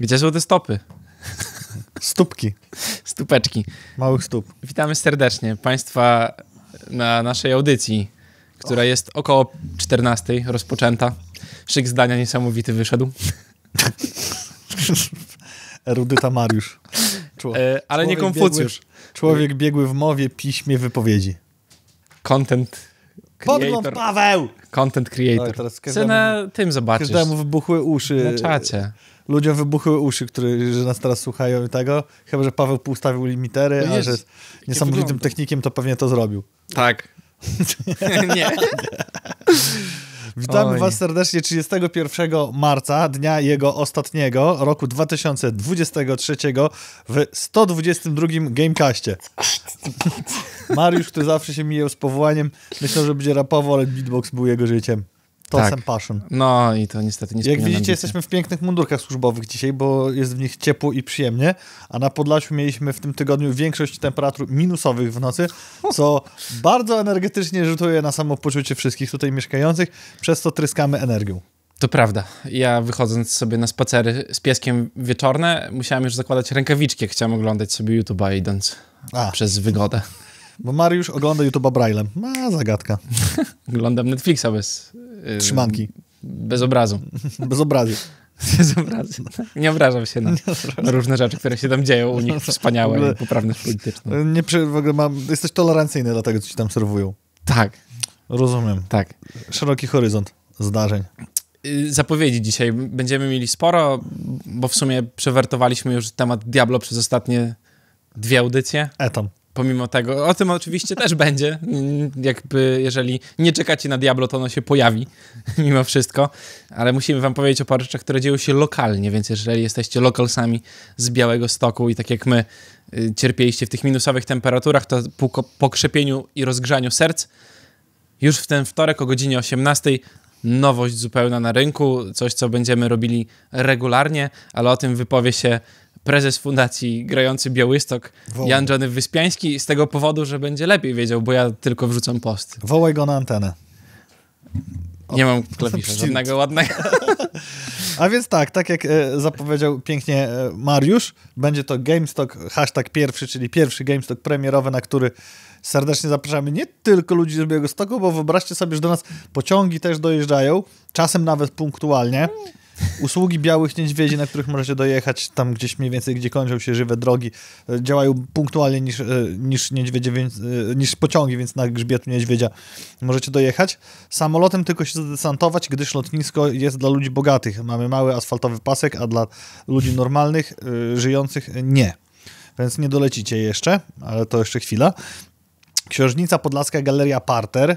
Gdzie są te stopy? Stópki. Stupeczki. Małych stóp. Witamy serdecznie Państwa na naszej audycji, która jest około 14 rozpoczęta. Szyk zdania niesamowity wyszedł. Erudyta Mariusz. e, ale nie Konfucjusz. Biegły, człowiek biegły w mowie, piśmie, wypowiedzi. Content creator. Podgląd Paweł! Content creator. Cena? teraz każdemu, Co na tym zobaczysz? Każdemu wybuchły uszy. Na czacie ludziom wybuchły uszy, którzy że nas teraz słuchają i tego. Chyba, że Paweł ustawił limitery, no a że jest niesamowitym wygląda. technikiem, to pewnie to zrobił. Tak. nie. Witamy Oj. Was serdecznie 31 marca, dnia jego ostatniego, roku 2023, w 122 Gamecastie. Mariusz, który zawsze się mijał z powołaniem, myślał, że będzie rapował, ale beatbox był jego życiem. To tak. Passion. No i to niestety nie Jak widzicie, jesteśmy w pięknych mundurkach służbowych dzisiaj, bo jest w nich ciepło i przyjemnie, a na Podlasiu mieliśmy w tym tygodniu większość temperatur minusowych w nocy, co bardzo energetycznie rzutuje na samopoczucie wszystkich tutaj mieszkających, przez co tryskamy energią. To prawda. Ja wychodząc sobie na spacery z pieskiem wieczorne, musiałem już zakładać rękawiczki, chciałem oglądać sobie YouTube'a idąc a. przez wygodę. Bo Mariusz ogląda YouTube'a Braille'em. Ma zagadka. Oglądam Netflixa bez Yy, Trzymanki. Bez obrazu. Bez obrazu. Bez obrazu. Nie obrażam się na, obrażam. na, różne rzeczy, które się tam dzieją u nich, wspaniałe, i poprawność polityczną. Nie, w ogóle mam, jesteś tolerancyjny dla tego, co ci tam serwują. Tak. Rozumiem. Tak. Szeroki horyzont zdarzeń yy, zapowiedzi dzisiaj. Będziemy mieli sporo, bo w sumie przewertowaliśmy już temat Diablo przez ostatnie dwie audycje. Etam pomimo tego. O tym oczywiście też będzie, jakby jeżeli nie czekacie na Diablo, to ono się pojawi mimo wszystko, ale musimy wam powiedzieć o paru rzeczach, które dzieją się lokalnie, więc jeżeli jesteście lokalsami z Białego Stoku i tak jak my y, cierpieliście w tych minusowych temperaturach, to po krzepieniu i rozgrzaniu serc już w ten wtorek o godzinie 18 nowość zupełna na rynku, coś co będziemy robili regularnie, ale o tym wypowie się prezes fundacji grający Białystok, Jan Johnny Wyspiański, z tego powodu, że będzie lepiej wiedział, bo ja tylko wrzucam post. Wołaj go na antenę. Nie mam klawisza żadnego ładnego. A więc tak, tak jak e, zapowiedział pięknie e, Mariusz, będzie to GameStop hashtag pierwszy, czyli pierwszy GameStop premierowy, na który serdecznie zapraszamy nie tylko ludzi z Białegostoku, bo wyobraźcie sobie, że do nas pociągi też dojeżdżają, czasem nawet punktualnie usługi białych niedźwiedzi, na których możecie dojechać tam gdzieś mniej więcej, gdzie kończą się żywe drogi, e, działają punktualnie niż, e, niż niedźwiedzie, więc, e, niż pociągi, więc na grzbietu niedźwiedzia możecie dojechać. Samolotem tylko się zadesantować, gdyż lotnisko jest dla ludzi bogatych. Mamy mały asfaltowy pasek, a dla ludzi normalnych, żyjących nie. Więc nie dolecicie jeszcze, ale to jeszcze chwila. Księżnica Podlaska Galeria Parter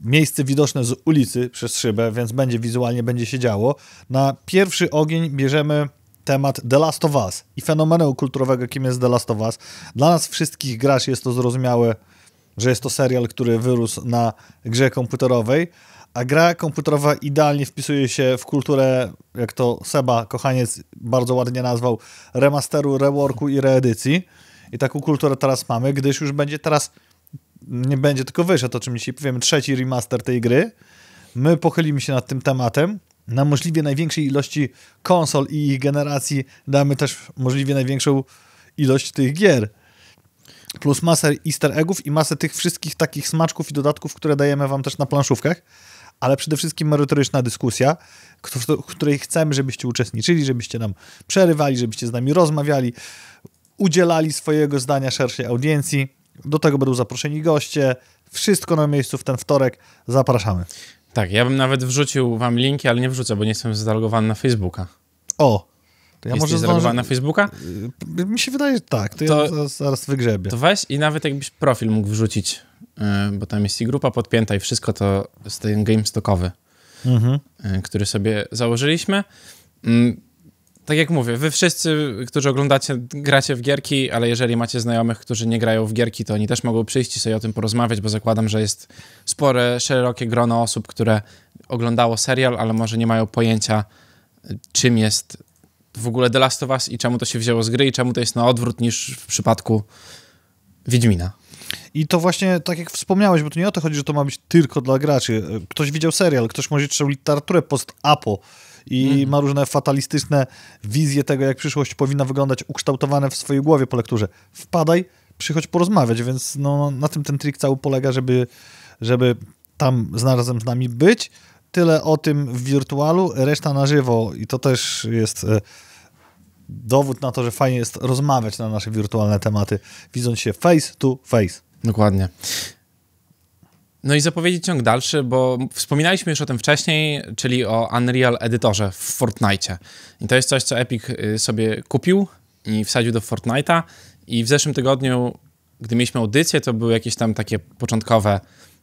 miejsce widoczne z ulicy przez szybę, więc będzie wizualnie, będzie się działo. Na pierwszy ogień bierzemy temat The Last of Us i fenomenu kulturowego, kim jest The Last of Us. Dla nas wszystkich graczy jest to zrozumiałe, że jest to serial, który wyrósł na grze komputerowej, a gra komputerowa idealnie wpisuje się w kulturę, jak to Seba, kochaniec, bardzo ładnie nazwał, remasteru, reworku i reedycji. I taką kulturę teraz mamy, gdyż już będzie teraz nie będzie, tylko wyszedł, o czym dzisiaj powiemy, trzeci remaster tej gry. My pochylimy się nad tym tematem. Na możliwie największej ilości konsol i ich generacji damy też możliwie największą ilość tych gier. Plus masę easter eggów i masę tych wszystkich takich smaczków i dodatków, które dajemy wam też na planszówkach ale przede wszystkim merytoryczna dyskusja, w której chcemy, żebyście uczestniczyli, żebyście nam przerywali, żebyście z nami rozmawiali, udzielali swojego zdania szerszej audiencji. Do tego będą zaproszeni goście. Wszystko na miejscu w ten wtorek. Zapraszamy. Tak, ja bym nawet wrzucił wam linki, ale nie wrzucę, bo nie jestem zalogowany na Facebooka. O! To ja Jesteś może zalogowany na Facebooka? Y, y, mi się wydaje, że tak. To, to ja zaraz, zaraz wygrzebię. To weź i nawet jakbyś profil mógł wrzucić, y, bo tam jest i grupa podpięta i wszystko to z ten GameStockowy, mhm. który sobie założyliśmy. Mm, tak jak mówię, wy wszyscy, którzy oglądacie, gracie w gierki, ale jeżeli macie znajomych, którzy nie grają w gierki, to oni też mogą przyjść i sobie o tym porozmawiać, bo zakładam, że jest spore, szerokie grono osób, które oglądało serial, ale może nie mają pojęcia, czym jest w ogóle The Last of Us i czemu to się wzięło z gry i czemu to jest na odwrót niż w przypadku Wiedźmina. I to właśnie, tak jak wspomniałeś, bo tu nie o to chodzi, że to ma być tylko dla graczy. Ktoś widział serial, ktoś może czytał literaturę post-apo, i mm. ma różne fatalistyczne wizje tego, jak przyszłość powinna wyglądać, ukształtowane w swojej głowie po lekturze. Wpadaj, przychodź porozmawiać, więc no, na tym ten trik cały polega, żeby, żeby tam razem z nami być. Tyle o tym w wirtualu, reszta na żywo i to też jest e, dowód na to, że fajnie jest rozmawiać na nasze wirtualne tematy, widząc się face to face. Dokładnie. No i zapowiedzieć ciąg dalszy, bo wspominaliśmy już o tym wcześniej, czyli o Unreal Editorze w Fortnite. I to jest coś, co Epic y, sobie kupił i wsadził do Fortnite'a. I w zeszłym tygodniu, gdy mieliśmy audycję, to były jakieś tam takie początkowe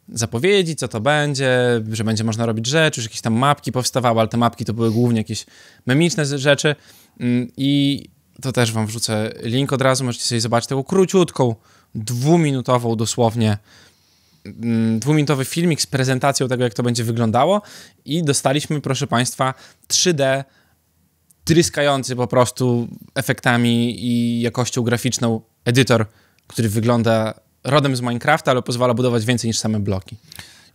zapowiedzi, co to będzie, że będzie można robić rzeczy, już jakieś tam mapki powstawały, ale te mapki to były głównie jakieś memiczne rzeczy. Mm, I to też wam wrzucę link od razu, możecie sobie zobaczyć taką króciutką, dwuminutową dosłownie Mm, dwuminutowy filmik z prezentacją tego, jak to będzie wyglądało i dostaliśmy, proszę Państwa, 3D tryskający po prostu efektami i jakością graficzną edytor, który wygląda rodem z Minecrafta, ale pozwala budować więcej niż same bloki.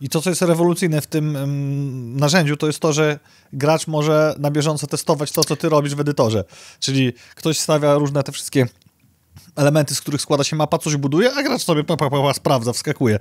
I to, co jest rewolucyjne w tym um, narzędziu, to jest to, że gracz może na bieżąco testować to, co ty robisz w edytorze. Czyli ktoś stawia różne te wszystkie elementy, z których składa się mapa, coś buduje, a gracz sobie pa, pa, pa, sprawdza, wskakuje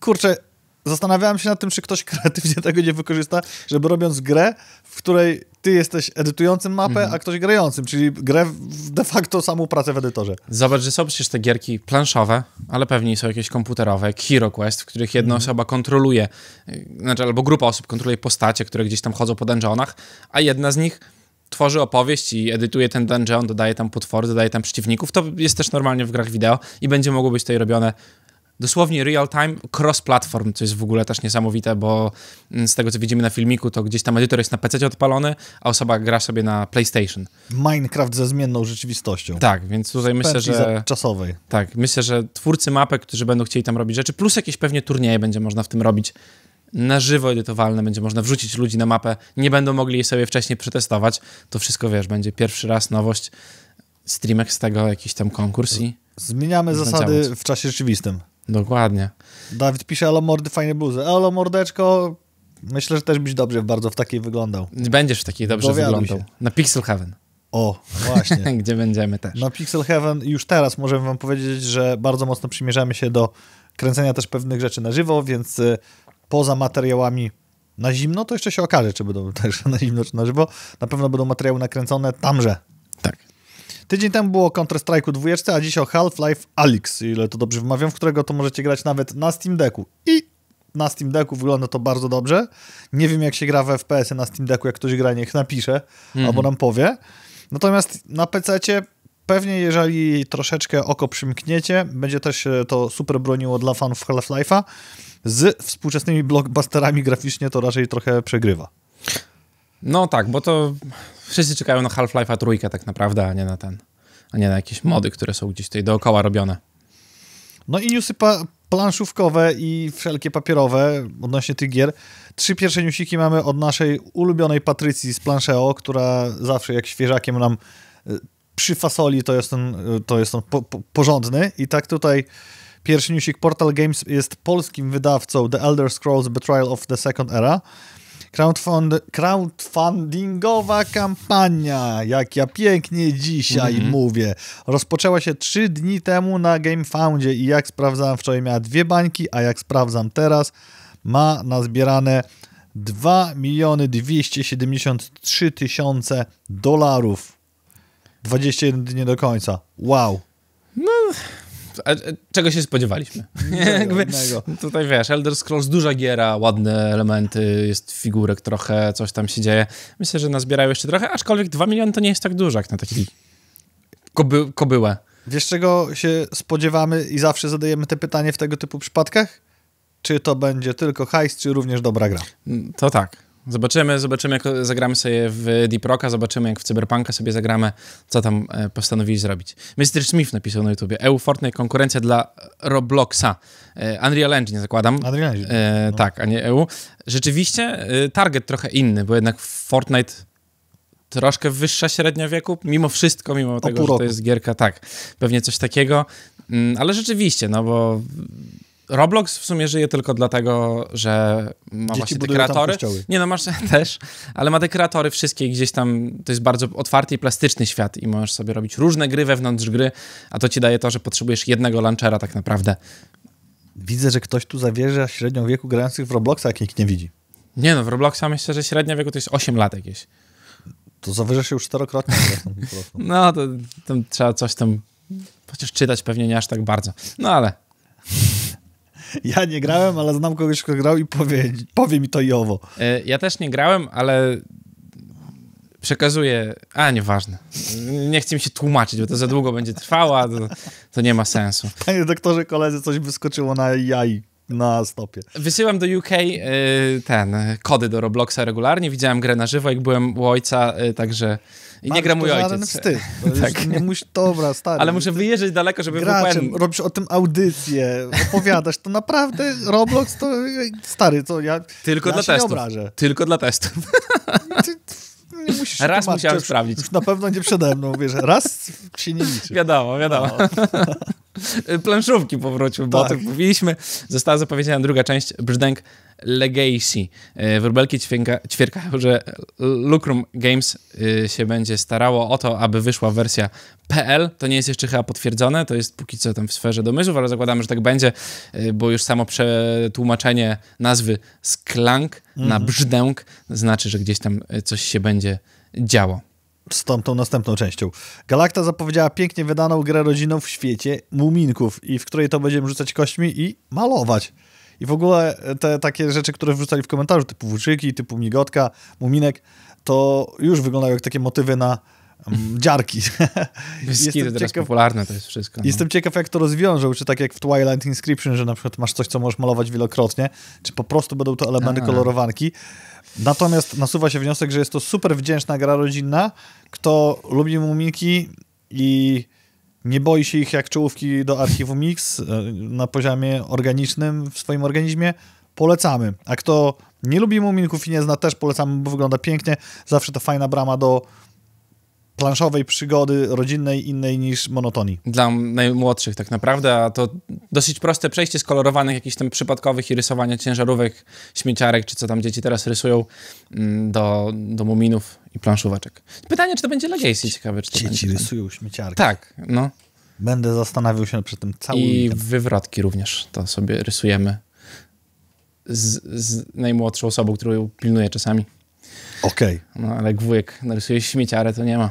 kurczę, zastanawiałem się nad tym, czy ktoś kreatywnie tego nie wykorzysta, żeby robiąc grę, w której ty jesteś edytującym mapę, mhm. a ktoś grającym, czyli grę de facto samą pracę w edytorze. Zobacz, że są przecież te gierki planszowe, ale pewnie są jakieś komputerowe, jak HeroQuest, w których jedna mhm. osoba kontroluje, y, znaczy albo grupa osób kontroluje postacie, które gdzieś tam chodzą po dungeonach, a jedna z nich tworzy opowieść i edytuje ten dungeon, dodaje tam potwory, dodaje tam przeciwników, to jest też normalnie w grach wideo i będzie mogło być tutaj robione dosłownie real time, cross-platform, co jest w ogóle też niesamowite, bo mm, z tego, co widzimy na filmiku, to gdzieś tam edytor jest na PC odpalony, a osoba gra sobie na PlayStation. Minecraft ze zmienną rzeczywistością. Tak, więc tutaj myślę, że... czasowej. Tak, myślę, że twórcy mapek, którzy będą chcieli tam robić rzeczy, plus jakieś pewnie turnieje będzie można w tym robić, na żywo edytowalne, będzie można wrzucić ludzi na mapę, nie będą mogli jej sobie wcześniej przetestować, to wszystko, wiesz, będzie pierwszy raz nowość, streamek z tego, jakiś tam konkurs i... Zmieniamy zasady działać. w czasie rzeczywistym. Dokładnie. Dawid pisze, elo mordy, fajne bluzy. Elo mordeczko, myślę, że też byś dobrze bardzo w takiej wyglądał. Będziesz w takiej dobrze Dowiaduj wyglądał. Się. Na Pixel Heaven. O, właśnie. Gdzie będziemy też. Na Pixel Heaven już teraz możemy wam powiedzieć, że bardzo mocno przymierzamy się do kręcenia też pewnych rzeczy na żywo, więc y, poza materiałami na zimno, to jeszcze się okaże, czy będą też na zimno, czy na żywo. Na pewno będą materiały nakręcone tamże, Tydzień temu było Counter-Strike'u 20, a dziś o Half-Life Alyx, ile to dobrze wymawiam, w którego to możecie grać nawet na Steam Decku. I na Steam Decku wygląda to bardzo dobrze. Nie wiem, jak się gra w FPS-y na Steam Decku, jak ktoś gra, niech napisze mhm. albo nam powie. Natomiast na PC-cie pewnie, jeżeli troszeczkę oko przymkniecie, będzie też e, to super broniło dla fanów Half-Life'a. Z współczesnymi blockbusterami graficznie to raczej trochę przegrywa. No tak, bo to wszyscy czekają na Half-Life'a trójkę tak naprawdę, a nie na ten, a nie na jakieś mody, które są gdzieś tutaj dookoła robione. No i newsy pa planszówkowe i wszelkie papierowe odnośnie tych gier. Trzy pierwsze newsiki mamy od naszej ulubionej Patrycji z Plancheo, która zawsze jak świeżakiem nam y, przy fasoli to jest on, y, to jest on po, po, porządny. I tak tutaj pierwszy newsik Portal Games jest polskim wydawcą The Elder Scrolls Betrayal of the Second Era. Crowdfund, crowdfundingowa kampania, jak ja pięknie dzisiaj mm -hmm. mówię. Rozpoczęła się trzy dni temu na GameFoundzie i jak sprawdzałem wczoraj miała dwie bańki, a jak sprawdzam teraz ma nazbierane 2 miliony 273 tysiące dolarów. 21 dni do końca. Wow. No, a, e, czego się spodziewaliśmy? Jakby, tutaj wiesz, Elder Scrolls, duża giera, ładne elementy, jest figurek trochę, coś tam się dzieje. Myślę, że nazbierają jeszcze trochę, aczkolwiek 2 miliony to nie jest tak dużo jak na taki koby, kobyłę. Wiesz, czego się spodziewamy i zawsze zadajemy te pytanie w tego typu przypadkach? Czy to będzie tylko hajs, czy również dobra gra? To tak. Zobaczymy, zobaczymy, jak zagramy sobie w Deep Rocka, zobaczymy, jak w Cyberpunka sobie zagramy, co tam e, postanowili zrobić. Mr. Smith napisał na YouTubie, EU Fortnite konkurencja dla Robloxa. E, Unreal Engine zakładam. Unreal Engine. E, no. Tak, a nie EU. Rzeczywiście e, target trochę inny, bo jednak Fortnite troszkę wyższa średnia wieku, mimo wszystko, mimo tego, że to jest gierka, tak, pewnie coś takiego, mm, ale rzeczywiście, no bo Roblox w sumie żyje tylko dlatego, że ma Dzieci właśnie te kreatory. Nie no, masz też, ale ma te kreatory wszystkie i gdzieś tam to jest bardzo otwarty i plastyczny świat i możesz sobie robić różne gry wewnątrz gry, a to ci daje to, że potrzebujesz jednego launchera tak naprawdę. Widzę, że ktoś tu zawierza średnią wieku grających w Robloxa, jak nikt nie widzi. Nie no, w Robloxa myślę, że średnia wieku to jest 8 lat jakieś. To zawyża się już czterokrotnie. no, to, to trzeba coś tam chociaż czytać pewnie nie aż tak bardzo. No ale ja nie grałem, ale znam kogoś, kto grał i powie, powie mi to i owo. E, ja też nie grałem, ale przekazuję... A, nieważne. Nie chcę mi się tłumaczyć, bo to za długo będzie trwało, to, to nie ma sensu. Panie doktorze, koledzy, coś wyskoczyło na jaj. Na stopie. Wysyłam do UK y, ten, kody do Robloxa regularnie, widziałem grę na żywo, jak byłem u ojca, y, także... I nie gra mój ojciec. Wstyd. To tak. nie musisz, dobra, stary. Ale muszę wyjeżdżać daleko, żeby Graczem, WPN... robisz o tym audycję, opowiadasz, to naprawdę Roblox to stary, co ja Tylko ja dla się testów. Obrażę. Tylko dla testów nie musisz Raz tłumaczyć. musiałem sprawdzić. Już na pewno nie przede mną, wiesz, raz się nie liczy. Wiadomo, wiadomo. No. Planszówki powrócił, bo tak. o tym mówiliśmy. Została zapowiedziana druga część Brzdęk Legacy. E, Wróbelki ćwierkają, że Lucrum Games e, się będzie starało o to, aby wyszła wersja PL. To nie jest jeszcze chyba potwierdzone, to jest póki co tam w sferze domysłów, ale zakładamy, że tak będzie, e, bo już samo przetłumaczenie nazwy Sklank klank na mhm. brzdęk znaczy, że gdzieś tam coś się będzie działo z tą, tą następną częścią. Galakta zapowiedziała pięknie wydaną grę rodziną w świecie muminków i w której to będziemy rzucać kośćmi i malować. I w ogóle e, te takie rzeczy, które wrzucali w komentarzu, typu włóczyki, typu migotka, muminek, to już wyglądają jak takie motywy na mm, dziarki. Skiry teraz ciekaw, popularne to jest wszystko. No. Jestem ciekaw, jak to rozwiążą, czy tak jak w Twilight Inscription, że na przykład masz coś, co możesz malować wielokrotnie, czy po prostu będą to elementy A. kolorowanki. Natomiast nasuwa się wniosek, że jest to super wdzięczna gra rodzinna. Kto lubi muminki i nie boi się ich jak czołówki do archiwum Mix e, na poziomie organicznym w swoim organizmie, polecamy. A kto nie lubi muminków i nie zna, też polecamy, bo wygląda pięknie. Zawsze to fajna brama do planszowej przygody rodzinnej innej niż monotonii. Dla najmłodszych tak naprawdę, a to dosyć proste przejście z kolorowanych jakichś tam przypadkowych i rysowania ciężarówek, śmieciarek, czy co tam dzieci teraz rysują, mm, do, do muminów i planszóweczek. Pytanie, czy to będzie dla Gacy ciekawe. Czy to dzieci będzie rysują śmieciarki. Tak, no. Będę zastanawiał się przed tym cały I wywrotki również, to sobie rysujemy z, z najmłodszą osobą, którą pilnuję czasami. Okej. Okay. No ale jak wujek narysuje śmieciarę, to nie ma.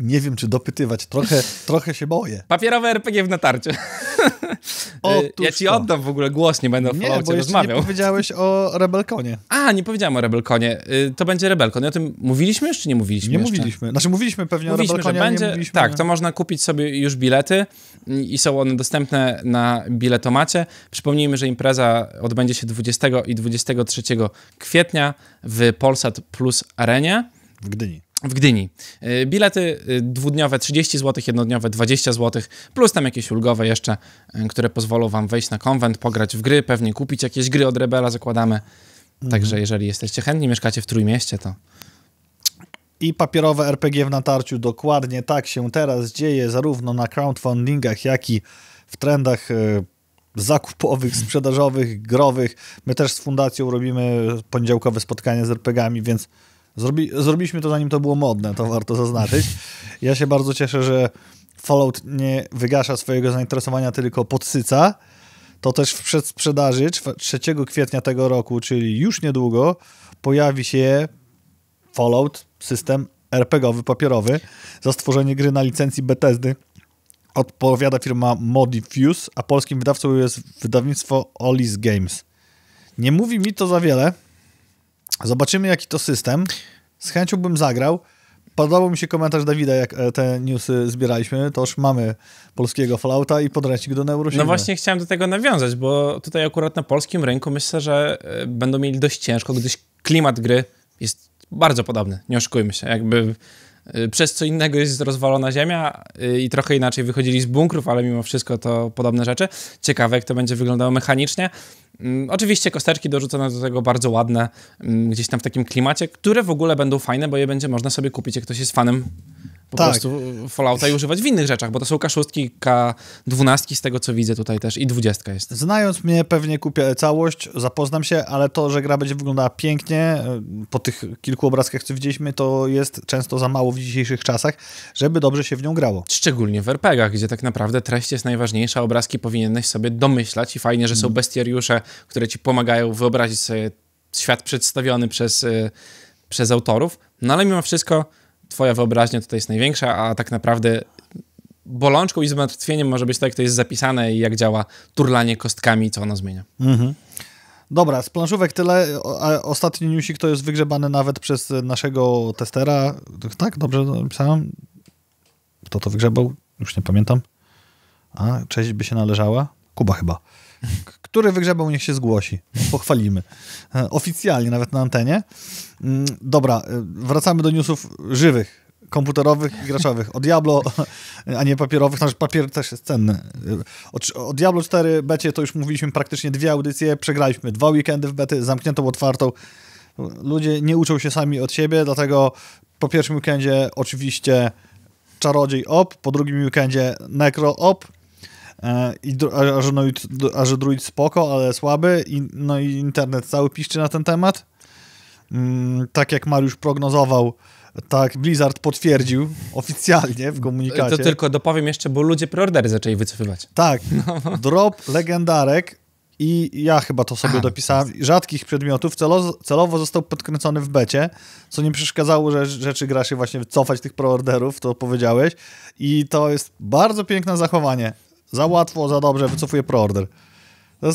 Nie wiem, czy dopytywać. Trochę, trochę się boję. Papierowe RPG w natarciu. Y, Otóż ja ci oddam w ogóle głos, nie będę o tym bo rozmawiał. nie powiedziałeś o Rebelkonie. A, nie powiedziałem o Rebelkonie. Y, to będzie Rebelkon. I o tym mówiliśmy jeszcze, nie mówiliśmy Nie jeszcze? mówiliśmy. Znaczy mówiliśmy pewnie mówiliśmy, o Rebelkonie, że będzie, mówiliśmy, Tak, to można kupić sobie już bilety y, i są one dostępne na biletomacie. Przypomnijmy, że impreza odbędzie się 20 i 23 kwietnia w Polsat Plus Arenie. W Gdyni w Gdyni. Y, bilety y, dwudniowe 30 zł, jednodniowe 20 zł, plus tam jakieś ulgowe jeszcze, y, które pozwolą wam wejść na konwent, pograć w gry, pewnie kupić jakieś gry od Rebela, zakładamy. Mhm. Także jeżeli jesteście chętni, mieszkacie w Trójmieście, to... I papierowe RPG w natarciu, dokładnie tak się teraz dzieje, zarówno na crowdfundingach, jak i w trendach zakupowych, sprzedażowych, growych. My też z fundacją robimy poniedziałkowe spotkanie z RPGami, więc Zrobi, zrobiliśmy to zanim to było modne, to warto zaznaczyć. Ja się bardzo cieszę, że Fallout nie wygasza swojego zainteresowania, tylko podsyca. To też w przedsprzedaży 3 kwietnia tego roku, czyli już niedługo, pojawi się Fallout, system RPGowy, papierowy. Za stworzenie gry na licencji Bethesdy odpowiada firma Modifuse, a polskim wydawcą jest wydawnictwo Olis Games. Nie mówi mi to za wiele, Zobaczymy, jaki to system. Z chęcią bym zagrał. Podobał mi się komentarz Dawida, jak e, te newsy zbieraliśmy. Toż mamy polskiego Fallouta i podrecik do Neuro No właśnie chciałem do tego nawiązać, bo tutaj akurat na polskim rynku myślę, że e, będą mieli dość ciężko, gdyż klimat gry jest bardzo podobny, nie oszukujmy się. Jakby e, przez co innego jest rozwalona ziemia i trochę inaczej wychodzili z bunkrów, ale mimo wszystko to podobne rzeczy. Ciekawe, jak to będzie wyglądało mechanicznie. Mm, oczywiście kosteczki dorzucone do tego bardzo ładne, mm, gdzieś tam w takim klimacie, które w ogóle będą fajne, bo je będzie można sobie kupić, jak ktoś jest fanem po tak. prostu Fallouta i używać w innych rzeczach, bo to są K6, K12 z tego co widzę tutaj też i 20 jest. Znając mnie, pewnie kupię całość, zapoznam się, ale to, że gra będzie wyglądała pięknie, e, po tych kilku obrazkach, co widzieliśmy, to jest często za mało w dzisiejszych czasach, żeby dobrze się w nią grało. Szczególnie w RPGach, gdzie tak naprawdę treść jest najważniejsza, obrazki powinieneś sobie domyślać i fajnie, że są mhm. bestiariusze, które ci pomagają wyobrazić sobie świat przedstawiony przez, e, przez autorów, no ale mimo wszystko twoja wyobraźnia tutaj jest największa, a tak naprawdę bolączką i zmartwieniem może być to, jak to jest zapisane i jak działa turlanie kostkami i co ono zmienia. Mhm. Dobra, z planszówek tyle. Ostatni newsik to jest wygrzebany nawet przez naszego testera. Tak, dobrze napisałem? Kto to wygrzebał? Już nie pamiętam. A, cześć by się należała? Kuba chyba. Który wygrzebał, niech się zgłosi. Pochwalimy. E, oficjalnie, nawet na antenie. Mm, dobra, e, wracamy do newsów żywych, komputerowych i graczowych. O Diablo, a nie papierowych, nawet papier też jest cenny. E, o, Diablo 4 becie to już mówiliśmy praktycznie dwie audycje, przegraliśmy dwa weekendy w bety, zamkniętą, otwartą. Ludzie nie uczą się sami od siebie, dlatego po pierwszym weekendzie oczywiście Czarodziej op, po drugim weekendzie Necro op, E, i a, że, no, a że druid spoko, ale słaby, i, no i internet cały piszczy na ten temat. Mm, tak jak Mariusz prognozował, tak Blizzard potwierdził oficjalnie w komunikacie. To tylko dopowiem jeszcze, bo ludzie preordery zaczęli wycofywać. Tak, no. drop legendarek i ja chyba to sobie Aha, dopisałem, rzadkich przedmiotów celo, celowo został podkręcony w becie, co nie przeszkadzało, że rzeczy gra się właśnie wycofać tych preorderów, to powiedziałeś. I to jest bardzo piękne zachowanie za łatwo, za dobrze, wycofuję preorder.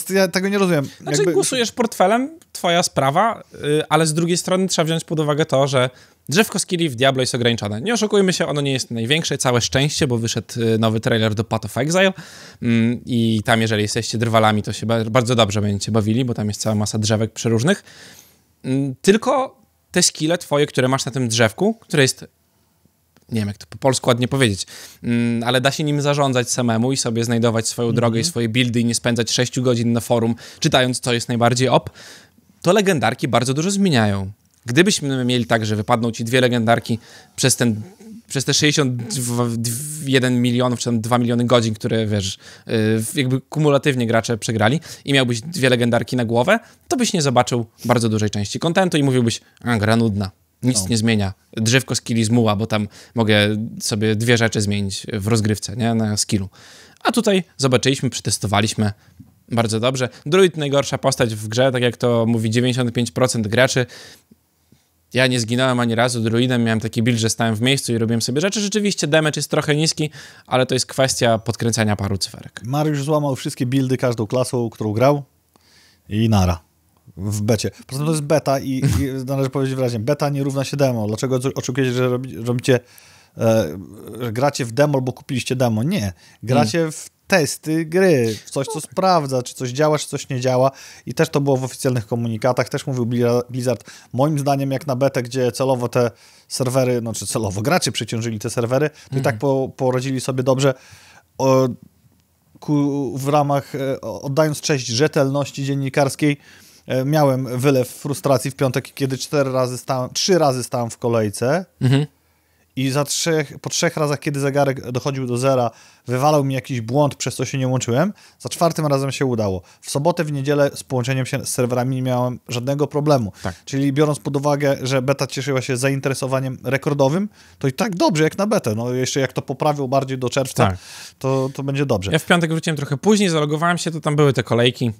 Ja tego nie rozumiem. Znaczy, Jakby... głosujesz portfelem, twoja sprawa, yy, ale z drugiej strony trzeba wziąć pod uwagę to, że drzewko skilli w Diablo jest ograniczone. Nie oszukujmy się, ono nie jest największe, całe szczęście, bo wyszedł y, nowy trailer do Path of Exile yy, i tam, jeżeli jesteście drwalami, to się bardzo dobrze będziecie bawili, bo tam jest cała masa drzewek przeróżnych. Yy, tylko te skille twoje, które masz na tym drzewku, które jest nie wiem jak to po polsku ładnie powiedzieć, mm, ale da się nim zarządzać samemu i sobie znajdować swoją drogę mm -hmm. i mhm. swoje buildy i nie spędzać 6 godzin na forum, czytając co jest najbardziej op, to legendarki bardzo dużo zmieniają. Gdybyśmy mieli tak, że wypadną ci dwie legendarki przez ten przez te 61 milionów, czy tam 2 miliony godzin, które wiesz, y, jakby kumulatywnie gracze przegrali i miałbyś dwie legendarki na głowę, to byś nie zobaczył bardzo dużej części kontentu i mówiłbyś, a gra nudna. Nic no. nie zmienia. Drzewko skilli zmuła, muła, bo tam mogę sobie dwie rzeczy zmienić w rozgrywce, nie? Na skillu. A tutaj zobaczyliśmy, przetestowaliśmy bardzo dobrze. Druid najgorsza postać w grze, tak jak to mówi 95% graczy. Ja nie zginąłem ani razu druidem, miałem taki build, że stałem w miejscu i robiłem sobie rzeczy. Rzeczywiście damage jest trochę niski, ale to jest kwestia podkręcania paru cyferek. Mariusz złamał wszystkie buildy każdą klasą, którą grał i nara w becie. Po prostu to jest beta i, i należy powiedzieć wyraźnie, beta nie równa się demo. Dlaczego oczekujecie, że robi, robicie, e, gracie w demo, bo kupiliście demo? Nie. Gracie hmm. w testy gry, coś, co tak. sprawdza, czy coś działa, czy coś nie działa. I też to było w oficjalnych komunikatach, też mówił Blizzard. Moim zdaniem, jak na betę, gdzie celowo te serwery, no czy celowo gracze przyciążyli te serwery, to i tak mm. po, poradzili sobie dobrze. O, ku, w ramach, e, oddając cześć rzetelności dziennikarskiej, E, miałem wylew frustracji w piątek, kiedy cztery razy stałem, trzy razy stałem w kolejce mhm. i za trzech, po trzech razach, kiedy zegarek dochodził do zera, wywalał mi jakiś błąd, przez co się nie łączyłem. Za czwartym razem się udało. W sobotę, w niedzielę z połączeniem się z serwerami nie miałem żadnego problemu. Tak. Czyli biorąc pod uwagę, że beta cieszyła się zainteresowaniem rekordowym, to i tak dobrze jak na betę. No jeszcze jak to poprawił bardziej do czerwca, tak. to, to będzie dobrze. Ja w piątek wróciłem trochę później, zalogowałem się, to tam były te kolejki.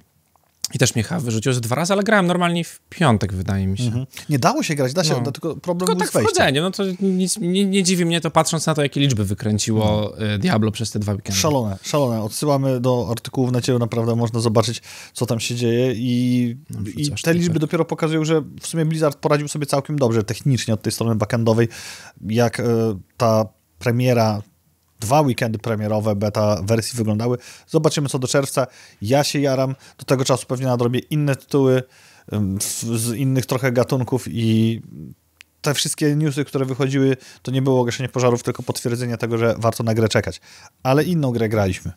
I też Michał wyrzucił ze dwa razy, ale grałem normalnie w piątek, wydaje mi się. Mhm. Nie dało się grać, da się, no. tylko problem tylko tak wchodzenie, no to nic, nie, nie, dziwi mnie to, patrząc na to, jakie liczby wykręciło mhm. y, Diablo przez te dwa weekendy. Szalone, szalone. Odsyłamy do artykułów na ciebie, naprawdę można zobaczyć, co tam się dzieje i, no, i te liczby dopiero pokazują, że w sumie Blizzard poradził sobie całkiem dobrze technicznie od tej strony backendowej, jak y, ta premiera dwa weekendy premierowe beta wersji wyglądały. Zobaczymy co do czerwca. Ja się jaram. Do tego czasu pewnie nadrobię inne tytuły z innych trochę gatunków i te wszystkie newsy, które wychodziły, to nie było gaszenie pożarów, tylko potwierdzenie tego, że warto na grę czekać. Ale inną grę graliśmy.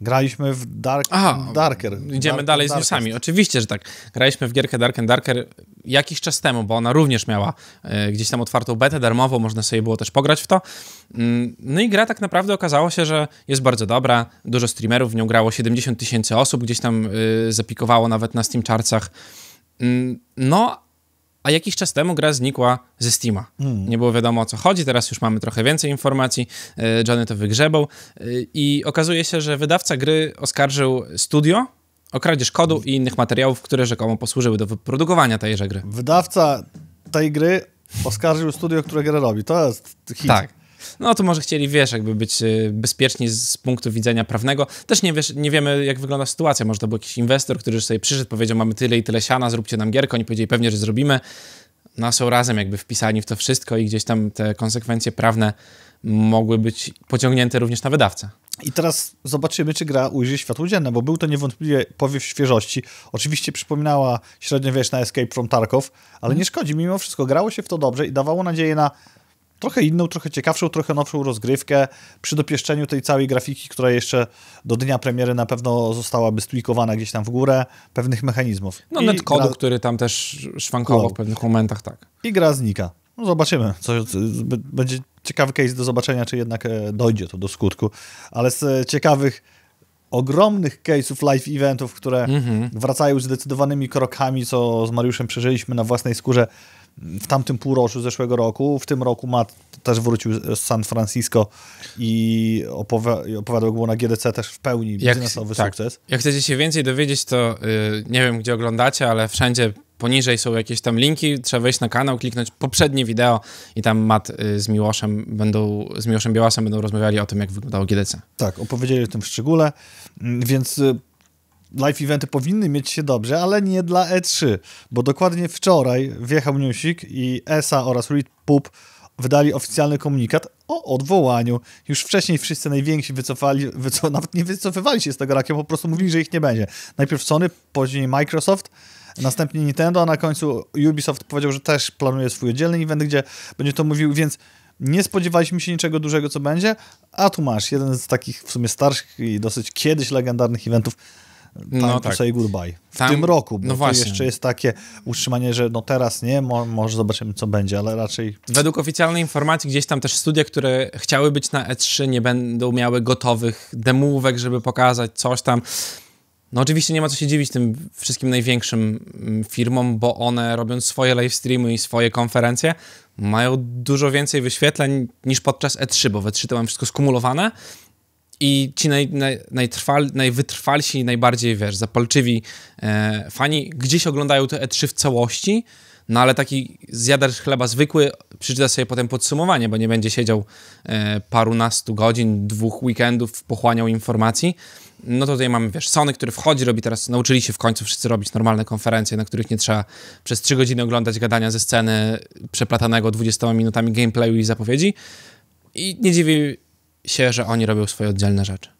Graliśmy w Dark, Aha, Darker. Idziemy Dark, dalej z Darkest. newsami. Oczywiście, że tak. Graliśmy w gierkę Dark and Darker jakiś czas temu, bo ona również miała y, gdzieś tam otwartą betę darmową, można sobie było też pograć w to. Y, no i gra tak naprawdę okazało się, że jest bardzo dobra. Dużo streamerów w nią grało, 70 tysięcy osób gdzieś tam y, zapikowało nawet na Steam Chartsach. Mm, no, a jakiś czas temu gra znikła ze Steama. Hmm. Nie było wiadomo o co chodzi, teraz już mamy trochę więcej informacji. E, Johnny to wygrzebał e, i okazuje się, że wydawca gry oskarżył studio o kradzież kodu i innych materiałów, które rzekomo posłużyły do wyprodukowania tejże gry. Wydawca tej gry oskarżył studio, które grę robi. To jest hit. Tak no to może chcieli, wiesz, jakby być e, bezpieczni z punktu widzenia prawnego. Też nie, wiesz, nie wiemy, jak wygląda sytuacja. Może to był jakiś inwestor, który sobie przyszedł, powiedział, mamy tyle i tyle siana, zróbcie nam gierkę. Oni powiedzieli, pewnie, że zrobimy. No są razem jakby wpisani w to wszystko i gdzieś tam te konsekwencje prawne mogły być pociągnięte również na wydawcę. I teraz zobaczymy, czy gra ujrzy światło dzienne, bo był to niewątpliwie powiew świeżości. Oczywiście przypominała średniowieczna Escape from Tarkov, ale nie szkodzi, mimo wszystko grało się w to dobrze i dawało nadzieję na trochę inną, trochę ciekawszą, trochę nowszą rozgrywkę przy dopieszczeniu tej całej grafiki, która jeszcze do dnia premiery na pewno zostałaby stwikowana gdzieś tam w górę, pewnych mechanizmów. No netkodu, gra... który tam też szwankował Kodu. w pewnych momentach, tak. I gra znika. No zobaczymy. Co, będzie ciekawy case do zobaczenia, czy jednak e, dojdzie to do skutku. Ale z e, ciekawych ogromnych case'ów live eventów, które mm -hmm. wracają zdecydowanymi krokami, co z Mariuszem przeżyliśmy na własnej skórze, w tamtym półroczu zeszłego roku. W tym roku Matt też wrócił z San Francisco i, opowiadał, opowiadał było na GDC też w pełni jak, biznesowy tak. sukces. Jak chcecie się więcej dowiedzieć, to yy, nie wiem, gdzie oglądacie, ale wszędzie poniżej są jakieś tam linki, trzeba wejść na kanał, kliknąć poprzednie wideo i tam Mat y, z Miłoszem będą, z Miłoszem Białasem będą rozmawiali o tym, jak wyglądało GDC. Tak, opowiedzieli o tym w szczególe, mm, więc y, live eventy powinny mieć się dobrze, ale nie dla E3, bo dokładnie wczoraj wjechał newsik i ESA oraz Reed Poop wydali oficjalny komunikat o odwołaniu. Już wcześniej wszyscy najwięksi wycofali, nawet nie wycofywali się z tego rakiem, po prostu mówili, że ich nie będzie. Najpierw Sony, później Microsoft, następnie Nintendo, a na końcu Ubisoft powiedział, że też planuje swój oddzielny event, gdzie będzie to mówił, więc nie spodziewaliśmy się niczego dużego, co będzie, a tu masz jeden z takich w sumie starszych i dosyć kiedyś legendarnych eventów Time no, tak. say goodbye. W Tam, tym roku, bo no właśnie. jeszcze jest takie utrzymanie, że no teraz nie, mo może zobaczymy, co będzie, ale raczej... Według oficjalnej informacji gdzieś tam też studia, które chciały być na E3, nie będą miały gotowych demówek, żeby pokazać coś tam. No oczywiście nie ma co się dziwić tym wszystkim największym mm, firmom, bo one robią swoje live streamy i swoje konferencje mają dużo więcej wyświetleń niż podczas E3, bo w E3 to mam wszystko skumulowane, i ci naj, naj, najtrwal, najwytrwalsi, najbardziej, wiesz, zapalczywi e, fani gdzieś oglądają te E3 w całości, no ale taki zjadacz chleba zwykły przeczyta sobie potem podsumowanie, bo nie będzie siedział e, parunastu godzin, dwóch weekendów, pochłaniał informacji. No to tutaj mamy, wiesz, Sony, który wchodzi, robi teraz, nauczyli się w końcu wszyscy robić normalne konferencje, na których nie trzeba przez trzy godziny oglądać gadania ze sceny przeplatanego 20 minutami gameplayu i zapowiedzi. I nie dziwi się, że oni robią swoje oddzielne rzeczy.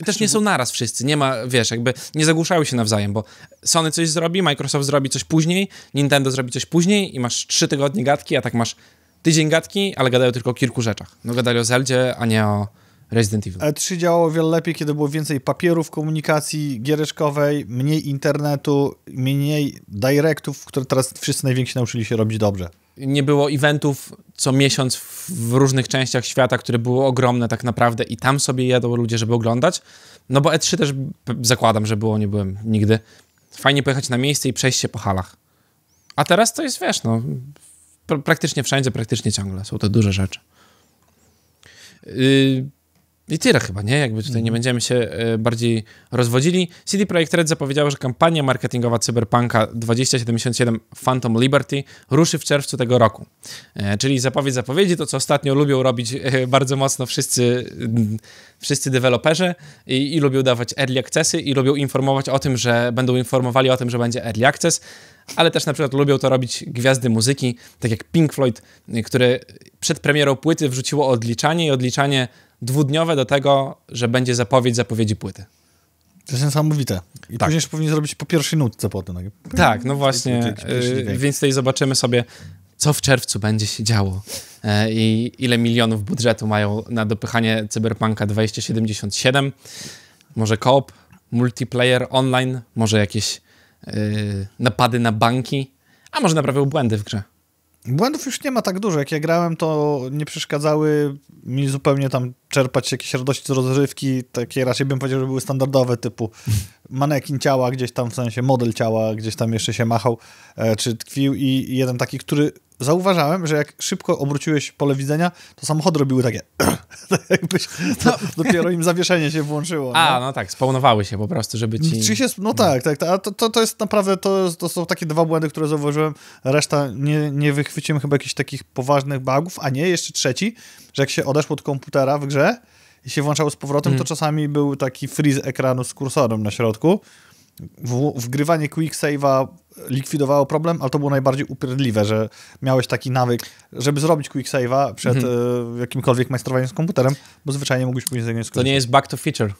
I też nie są naraz wszyscy, nie ma, wiesz, jakby nie zagłuszają się nawzajem, bo Sony coś zrobi, Microsoft zrobi coś później, Nintendo zrobi coś później i masz trzy tygodnie gadki, a tak masz tydzień gadki, ale gadają tylko o kilku rzeczach. No gadali o Zeldzie, a nie o Resident Evil. E3 działało wiele lepiej, kiedy było więcej papierów komunikacji giereczkowej, mniej internetu, mniej directów, które teraz wszyscy najwięksi nauczyli się robić dobrze nie było eventów co miesiąc w różnych częściach świata, które były ogromne tak naprawdę i tam sobie jadą ludzie, żeby oglądać. No bo E3 też zakładam, że było, nie byłem nigdy. Fajnie pojechać na miejsce i przejść się po halach. A teraz to jest, wiesz, no, pra praktycznie wszędzie, praktycznie ciągle są to duże rzeczy. Yy, i tyle chyba, nie? Jakby tutaj nie mhm. będziemy się e, bardziej rozwodzili. CD Projekt Red zapowiedziało, że kampania marketingowa Cyberpunka 2077 Phantom Liberty ruszy w czerwcu tego roku. E, czyli zapowiedź zapowiedzi, to co ostatnio lubią robić e, bardzo mocno wszyscy, mm, wszyscy deweloperzy i, i lubią dawać early accessy i lubią informować o tym, że będą informowali o tym, że będzie early access ale też na przykład lubią to robić gwiazdy muzyki, tak jak Pink Floyd, które przed premierą płyty wrzuciło odliczanie i odliczanie dwudniowe do tego, że będzie zapowiedź zapowiedzi płyty. To jest niesamowite. I tak. później już powinien zrobić po pierwszej nutce potem. No tak, no właśnie. Yy, więc tutaj zobaczymy sobie, co w czerwcu będzie się działo e, i ile milionów budżetu mają na dopychanie Cyberpunka 2077. Może koop, multiplayer online, może jakieś yy, napady na banki, a może naprawią błędy w grze. Błędów już nie ma tak dużo. Jak ja grałem, to nie przeszkadzały mi zupełnie tam czerpać jakieś radości z rozrywki, takie raczej bym powiedział, że były standardowe, typu manekin ciała gdzieś tam, w sensie model ciała gdzieś tam jeszcze się machał, e, czy tkwił i jeden taki, który zauważałem, że jak szybko obróciłeś pole widzenia, to samochody robiły takie jakbyś, no. dopiero im zawieszenie się włączyło. A, no, no tak, spawnowały się po prostu, żeby ci... Czy się, no tak, tak, tak to, to, to jest naprawdę, to, to są takie dwa błędy, które zauważyłem, reszta nie, nie wychwyciłem chyba jakichś takich poważnych bugów, a nie, jeszcze trzeci, że jak się odeszło od komputera w grze i się włączało z powrotem, mm. to czasami był taki freeze ekranu z kursorem na środku. W, wgrywanie quick save'a likwidowało problem, ale to było najbardziej upierdliwe, że miałeś taki nawyk, żeby zrobić quick save'a przed mm jakimkolwiek majstrowaniem z komputerem, bo zwyczajnie mógłbyś później z niego skończyć. To nie jest back to feature.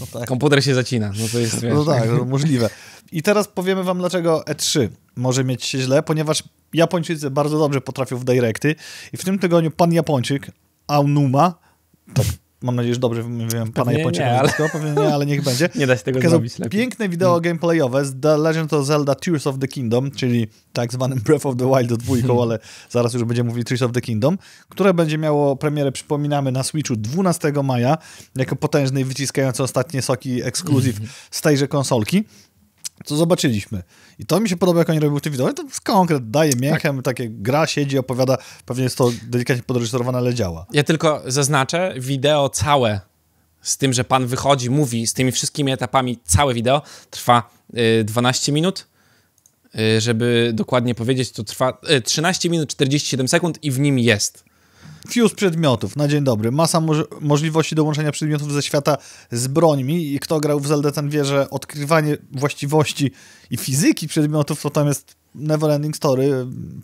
No tak. Komputer się zacina. No, to jest, no wiesz, tak, no tak, możliwe. I teraz powiemy wam, dlaczego E3 może mieć się źle, ponieważ Japończycy bardzo dobrze potrafią w directy i w tym tygodniu pan Japończyk, Aunuma, tak mam nadzieję, że dobrze wiem pana Japończyka, nie, ale... pewnie nie, ale niech będzie. Nie da się tego zrobić lepiej. Piękne wideo hmm. gameplayowe z The Legend of Zelda Tears of the Kingdom, czyli tak zwanym Breath of the Wild dwójką, hmm. ale zaraz już będziemy mówili Tears of the Kingdom, które będzie miało premierę, przypominamy, na Switchu 12 maja, jako potężny i wyciskający ostatnie soki ekskluzyw z tejże konsolki co zobaczyliśmy. I to mi się podoba, jak oni robią te wideo. To jest konkret, daje miechem, tak. takie gra, siedzi, opowiada. Pewnie jest to delikatnie podreżyserowane, ale działa. Ja tylko zaznaczę, wideo całe z tym, że pan wychodzi, mówi z tymi wszystkimi etapami, całe wideo trwa y, 12 minut. Y, żeby dokładnie powiedzieć, to trwa y, 13 minut 47 sekund i w nim jest Fuse przedmiotów, na dzień dobry. Masa moż możliwości dołączenia przedmiotów ze świata z brońmi i kto grał w Zelda ten wie, że odkrywanie właściwości i fizyki przedmiotów to tam jest Neverending Story,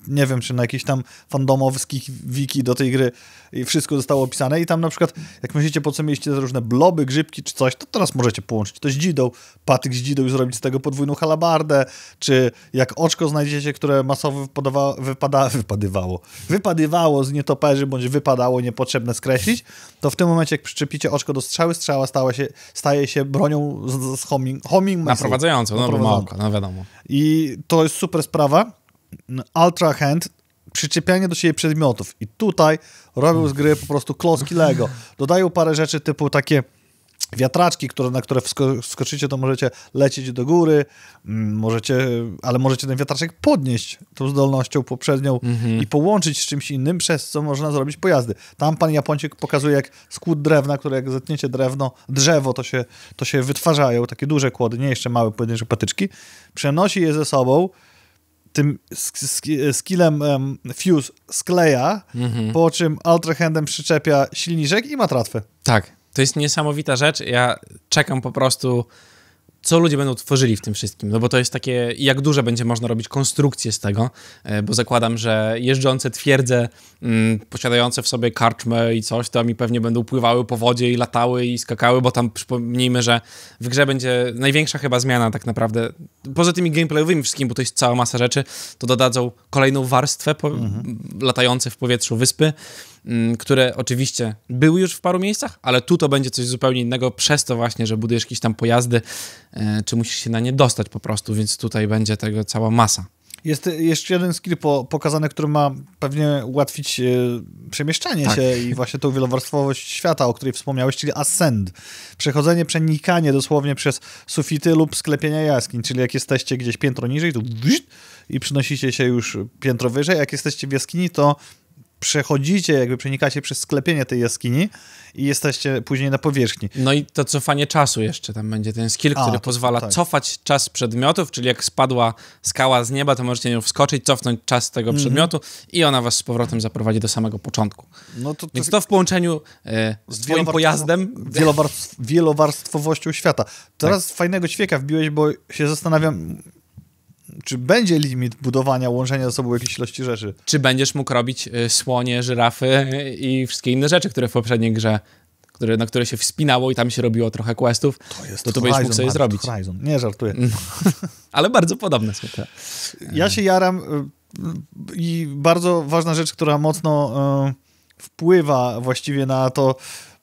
nie wiem, czy na jakichś tam fandomowskich wiki do tej gry i wszystko zostało opisane i tam na przykład, jak myślicie, po co mieliście różne bloby, grzybki czy coś, to teraz możecie połączyć to z dzidą, patyk z dzidą i zrobić z tego podwójną halabardę, czy jak oczko znajdziecie, które masowo wypadawa, wypada, wypadywało, wypadywało z nietoperzy, bądź wypadało niepotrzebne skreślić, to w tym momencie, jak przyczepicie oczko do strzały, strzała stała się, staje się bronią z, z homing, homing Naprowadzającą, no, no wiadomo. I to jest super sprawa, Ultra Hand, przyczepianie do siebie przedmiotów. I tutaj robił z gry po prostu klocki Lego. Dodają parę rzeczy typu takie wiatraczki, które, na które wskoczycie, to możecie lecieć do góry, mm, możecie, ale możecie ten wiatraczek podnieść tą zdolnością poprzednią mm -hmm. i połączyć z czymś innym, przez co można zrobić pojazdy. Tam pan Japończyk pokazuje, jak skłód drewna, które jak zetniecie drewno, drzewo, to się, to się wytwarzają, takie duże kłody, nie jeszcze małe pojedyncze patyczki, przenosi je ze sobą, tym e, skillem um, Fuse skleja, mhm. po czym Handem przyczepia silniczek i ma tratwę. Tak, to jest niesamowita rzecz. Ja czekam po prostu co ludzie będą tworzyli w tym wszystkim, no bo to jest takie, jak duże będzie można robić konstrukcje z tego, e, bo zakładam, że jeżdżące twierdze mm, posiadające w sobie karczmę i coś tam i pewnie będą pływały po wodzie i latały i skakały, bo tam przypomnijmy, że w grze będzie największa chyba zmiana tak naprawdę, poza tymi gameplayowymi wszystkim, bo to jest cała masa rzeczy, to dodadzą kolejną warstwę po, mhm. latające w powietrzu wyspy, Mm, które oczywiście były już w paru miejscach, ale tu to będzie coś zupełnie innego, przez to właśnie, że budujesz jakieś tam pojazdy, e, czy musisz się na nie dostać po prostu, więc tutaj będzie tego cała masa. Jest jeszcze jeden skill po, pokazany, który ma pewnie ułatwić e, przemieszczanie tak. się i właśnie tą wielowarstwowość świata, o której wspomniałeś, czyli ascend. Przechodzenie, przenikanie dosłownie przez sufity lub sklepienia jaskiń, czyli jak jesteście gdzieś piętro niżej, to i przynosicie się już piętro wyżej, jak jesteście w jaskini, to przechodzicie, jakby przenikacie przez sklepienie tej jaskini i jesteście później na powierzchni. No i to cofanie czasu jeszcze tam będzie, ten skill, który to, pozwala tak. cofać czas przedmiotów, czyli jak spadła skała z nieba, to możecie nią wskoczyć, cofnąć czas tego mm -hmm. przedmiotu i ona was z powrotem zaprowadzi do samego początku. No to, to... Więc to w połączeniu e, z, z twoim pojazdem... Wielowarstw... wielowarstwowością świata. Teraz tak. fajnego ćwieka wbiłeś, bo się zastanawiam, czy będzie limit budowania, łączenia ze sobą jakiejś ilości rzeczy? Czy będziesz mógł robić y, słonie, żyrafy i wszystkie inne rzeczy, które w poprzedniej grze które, na które się wspinało i tam się robiło trochę questów, to, jest to, to Horizon, będziesz mógł sobie zrobić. Horizon. Nie, żartuję. Mm. Ale bardzo podobne są te. Ja e, się jaram y, i bardzo ważna rzecz, która mocno y, wpływa właściwie na to,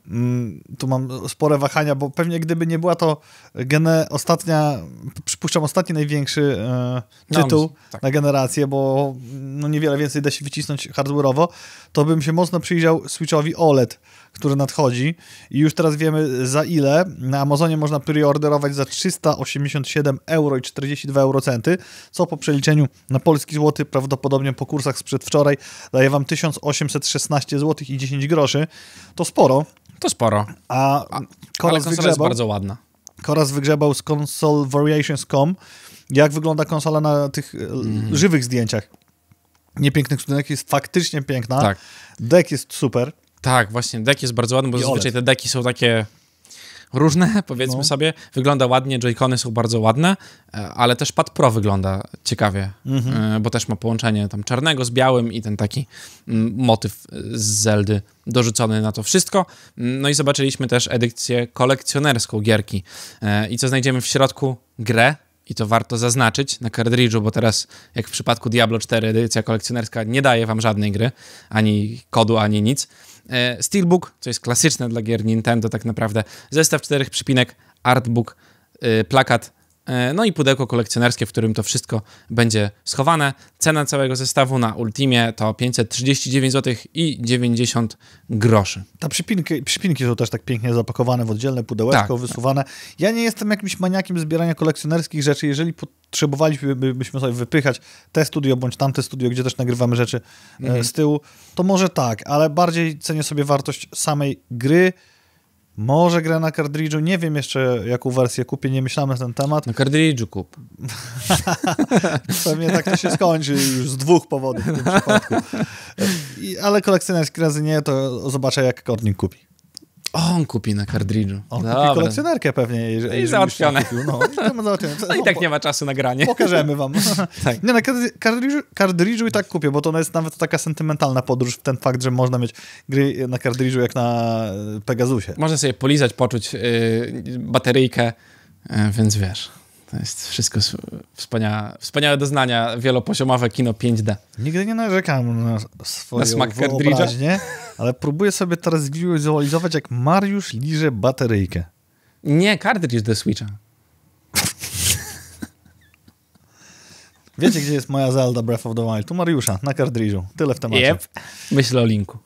Mm, tu mam spore wahania, bo pewnie gdyby nie była to gene ostatnia, przypuszczam ostatni największy e, tytuł no, tak. na generację, bo no, niewiele więcej da się wycisnąć hardware'owo, to bym się mocno przyjrzał Switchowi OLED, które nadchodzi i już teraz wiemy za ile. Na Amazonie można preorderować za 387 euro i 42 eurocenty, co po przeliczeniu na polski złoty prawdopodobnie po kursach sprzed wczoraj daje wam 1816 zł i 10 groszy. To sporo. To sporo. A, A koraz wygrzebał, jest bardzo ładna. Koraz wygrzebał z consolevariations.com jak wygląda konsola na tych mm. żywych zdjęciach niepięknych studenek jest faktycznie piękna. Tak. Dek jest super. Tak, właśnie, dek jest bardzo ładny, bo Violet. zazwyczaj te deki są takie różne, powiedzmy no. sobie. Wygląda ładnie, joycony są bardzo ładne, e, ale też Pad Pro wygląda ciekawie, mm -hmm. bo też ma połączenie tam czarnego z białym i ten taki mm, motyw e, z Zeldy dorzucony na to wszystko. Mm, no i zobaczyliśmy też edycję kolekcjonerską gierki. I co znajdziemy w środku? Grę, i to warto zaznaczyć na kartridżu, bo teraz, jak w przypadku Diablo 4, edycja kolekcjonerska nie daje wam żadnej gry, ani kodu, ani nic. E, Steelbook, co jest klasyczne dla gier Nintendo tak naprawdę, zestaw czterech przypinek, artbook, e, plakat E, no i pudełko kolekcjonerskie, w którym to wszystko będzie schowane. Cena całego zestawu na Ultimie to 539 zł i 90 groszy. Ta przypinki, przypinki są też tak pięknie zapakowane w oddzielne pudełeczko, tak, tak, wysuwane. Ja nie jestem jakimś maniakiem zbierania kolekcjonerskich rzeczy. Jeżeli potrzebowalibyśmy sobie wypychać te studio bądź tamte studio, gdzie też nagrywamy rzeczy e, mhm. z tyłu, to może tak, ale bardziej cenię sobie wartość samej gry, może gra na kartridżu, nie wiem jeszcze jaką wersję kupię, nie myślałem na ten temat. Na kartridżu kup. Pewnie tak to się skończy już z dwóch powodów w tym przypadku. I, ale kolekcjonerski razy nie, to zobaczę jak Kornik kupi. O, on kupi na kartridżu. On Dobra. kupi kolekcjonerkę pewnie. Jeżeli, I no, załatwione. no, no, i tak nie ma czasu na granie. Pokażemy wam. tak. Nie, na no, kartridżu, i tak kupię, bo to jest nawet taka sentymentalna podróż w ten fakt, że można mieć gry na kartridżu jak na e, Pegasusie. Można sobie polizać, poczuć yy, bateryjkę, yy, więc wiesz... To jest wszystko wspaniałe, wspaniałe doznania, wielopoziomowe kino 5D. Nigdy nie narzekałem na swoją na smak wyobraźnię, ale próbuję sobie teraz wizualizować, jak Mariusz liże bateryjkę. Nie, kartridż do Switcha. Wiecie, gdzie jest moja Zelda Breath of the Wild? Tu Mariusza, na kartridżu. Tyle w temacie. Yep. Myślę o linku.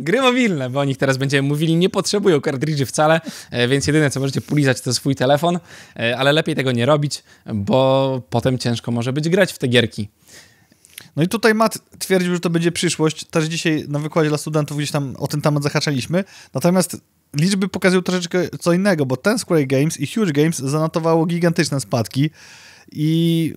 Gry mobilne, bo o nich teraz będziemy mówili, nie potrzebują kartridży wcale, e, więc jedyne co możecie pulizać to swój telefon, e, ale lepiej tego nie robić, bo potem ciężko może być grać w te gierki. No i tutaj Matt twierdził, że to będzie przyszłość. Też dzisiaj na wykładzie dla studentów gdzieś tam o ten temat zahaczaliśmy. Natomiast liczby pokazują troszeczkę co innego, bo ten Square Games i Huge Games zanotowało gigantyczne spadki i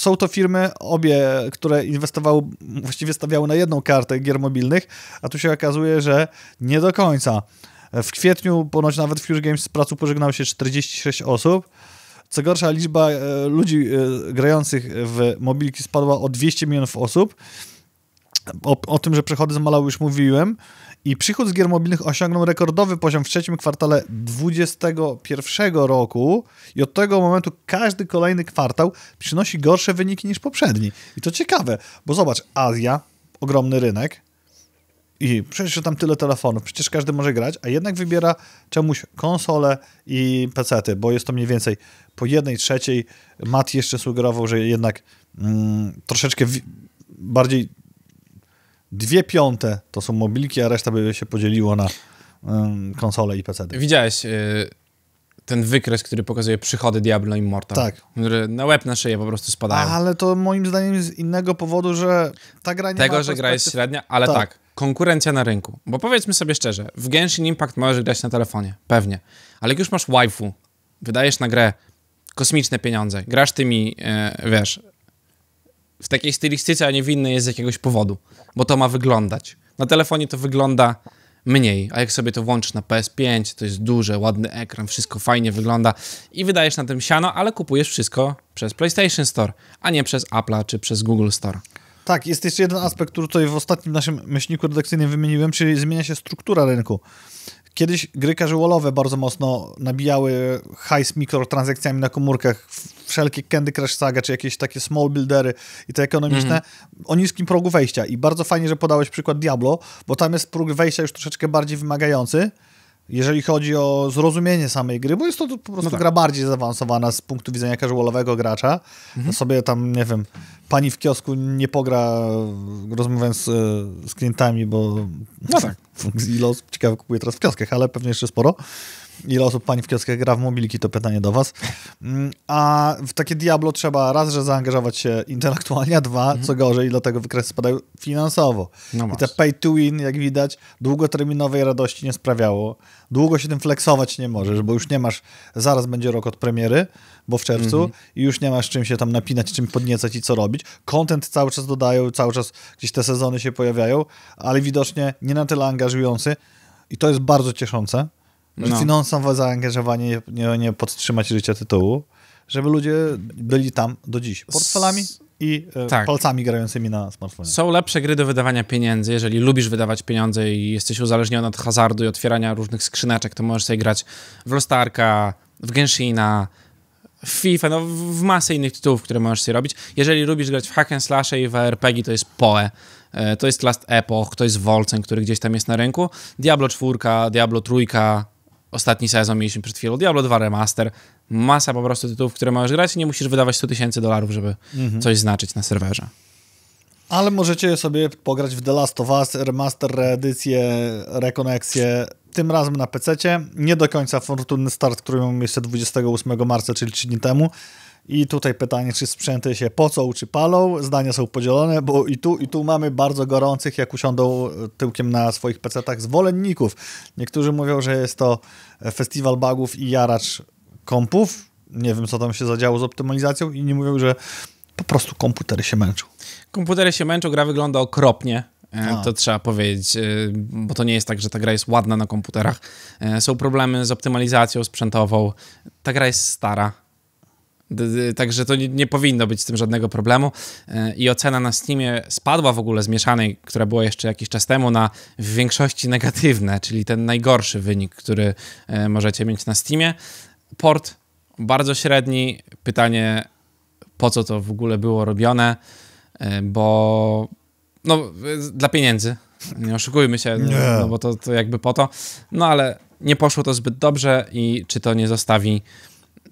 są to firmy obie, które inwestowały, właściwie stawiały na jedną kartę gier mobilnych, a tu się okazuje, że nie do końca. W kwietniu ponoć nawet w Future Games z pracy pożegnało się 46 osób. Co gorsza, liczba e, ludzi e, grających w mobilki spadła o 200 milionów osób. O, o tym, że przechody zmalały, już mówiłem i przychód z gier mobilnych osiągnął rekordowy poziom w trzecim kwartale 2021 roku i od tego momentu każdy kolejny kwartał przynosi gorsze wyniki niż poprzedni. I to ciekawe, bo zobacz, Azja, ogromny rynek, i przecież tam tyle telefonów, przecież każdy może grać, a jednak wybiera czemuś konsole i pecety, bo jest to mniej więcej po jednej trzeciej. Mat jeszcze sugerował, że jednak mm, troszeczkę bardziej dwie piąte to są mobilki, a reszta by się podzieliło na um, konsole i PC. Widziałeś e, ten wykres, który pokazuje przychody Diablo Immortal. Tak. na łeb na szyję po prostu spadają. Ale to moim zdaniem z innego powodu, że ta gra nie Tego, ma że gra jest średnia, ale tak. tak. Konkurencja na rynku. Bo powiedzmy sobie szczerze, w Genshin Impact możesz grać na telefonie, pewnie. Ale jak już masz waifu, wydajesz na grę kosmiczne pieniądze, grasz tymi, e, wiesz, w takiej stylistyce, a innej jest z jakiegoś powodu, bo to ma wyglądać. Na telefonie to wygląda mniej, a jak sobie to włączysz na PS5, to jest duże, ładny ekran, wszystko fajnie wygląda i wydajesz na tym siano, ale kupujesz wszystko przez PlayStation Store, a nie przez Apple'a czy przez Google Store. Tak, jest jeszcze jeden aspekt, który tutaj w ostatnim naszym myślniku redakcyjnym wymieniłem, czyli zmienia się struktura rynku. Kiedyś gry casualowe bardzo mocno nabijały hajs mikrotransakcjami na komórkach, wszelkie Candy Crush Saga, czy jakieś takie small buildery i te ekonomiczne, mm -hmm. o niskim progu wejścia. I bardzo fajnie, że podałeś przykład Diablo, bo tam jest próg wejścia już troszeczkę bardziej wymagający, jeżeli chodzi o zrozumienie samej gry, bo jest to po prostu no tak. gra bardziej zaawansowana z punktu widzenia casualowego gracza. Mhm. Sobie tam, nie wiem, pani w kiosku nie pogra rozmawiając z klientami, bo no tak. Ilos ciekawe kupuje teraz w kioskach, ale pewnie jeszcze sporo ile osób pani w kioskach gra w mobilki, to pytanie do was. Mm, a w takie Diablo trzeba raz, że zaangażować się intelektualnie, a dwa, mhm. co gorzej, dlatego wykresy spadają finansowo. No I te pay to win, jak widać, długoterminowej radości nie sprawiało. Długo się tym flexować nie możesz, bo już nie masz, zaraz będzie rok od premiery, bo w czerwcu, mhm. i już nie masz czym się tam napinać, czym podniecać i co robić. Content cały czas dodają, cały czas gdzieś te sezony się pojawiają, ale widocznie nie na tyle angażujący, i to jest bardzo cieszące, że no. są zaangażowani, nie, nie podtrzymać życia tytułu, żeby ludzie byli tam do dziś. Portfelami i e, tak. palcami grającymi na smartfonie. Są lepsze gry do wydawania pieniędzy. Jeżeli lubisz wydawać pieniądze i jesteś uzależniony od hazardu i otwierania różnych skrzyneczek, to możesz sobie grać w Lostarka, w Genshina, w FIFA, no w masę innych tytułów, które możesz sobie robić. Jeżeli lubisz grać w hack and slashe i w RPG, to jest PoE. E, to jest Last Epoch, to jest Wolcen, który gdzieś tam jest na rynku. Diablo 4, Diablo 3, ostatni sezon mieliśmy przed chwilą Diablo 2 Remaster, masa po prostu tytułów, które możesz grać i nie musisz wydawać 100 tysięcy dolarów, żeby mhm. coś znaczyć na serwerze. Ale możecie sobie pograć w The Last of Us, remaster, reedycję, rekonekcję, tym razem na PC. Nie do końca fortunny start, który miał miejsce 28 marca, czyli 3 dni temu. I tutaj pytanie, czy sprzęty się pocą, czy palą. Zdania są podzielone, bo i tu, i tu mamy bardzo gorących, jak usiądą e, tyłkiem na swoich PC-tach zwolenników. Niektórzy mówią, że jest to festiwal bugów i jaracz kompów. Nie wiem, co tam się zadziało z optymalizacją. Inni mówią, że po prostu komputery się męczą. Komputery się męczą, gra wygląda okropnie. E, to trzeba powiedzieć, e, bo to nie jest tak, że ta gra jest ładna na komputerach. Są problemy z optymalizacją sprzętową. Ta gra jest stara. Także to nie, nie, powinno być z tym żadnego problemu. E, I ocena na Steamie spadła w ogóle z mieszanej, która była jeszcze jakiś czas temu, na w większości negatywne, czyli ten najgorszy wynik, który e, możecie mieć na Steamie. Port bardzo średni. Pytanie, po co to w ogóle było robione, e, bo no, dla pieniędzy. Nie oszukujmy się, no, no bo to, to jakby po to. No ale nie poszło to zbyt dobrze i czy to nie zostawi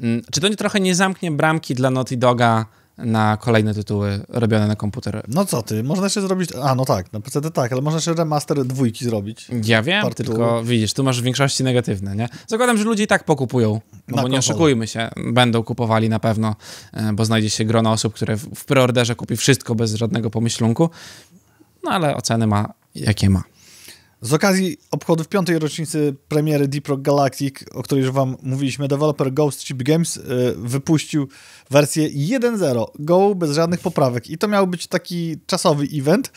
Mm, czy to nie trochę nie zamknie bramki dla Naughty Doga na kolejne tytuły robione na komputer? No co ty, można jeszcze zrobić... A, no tak, na PC tak, ale można jeszcze remaster dwójki zrobić. Ja wiem, tylko widzisz, tu masz w większości negatywne, nie? Zakładam, że ludzie i tak pokupują, no bo nie oszukujmy się, będą kupowali na pewno, e, bo znajdzie się grono osób, które w preorderze kupi wszystko bez żadnego pomyślunku, no ale oceny ma jakie ma. Z okazji obchodów piątej rocznicy premiery Deep Rock Galactic, o której już wam mówiliśmy, deweloper Ghost Chip Games e, wypuścił wersję 1.0 Go bez żadnych poprawek. I to miał być taki czasowy event,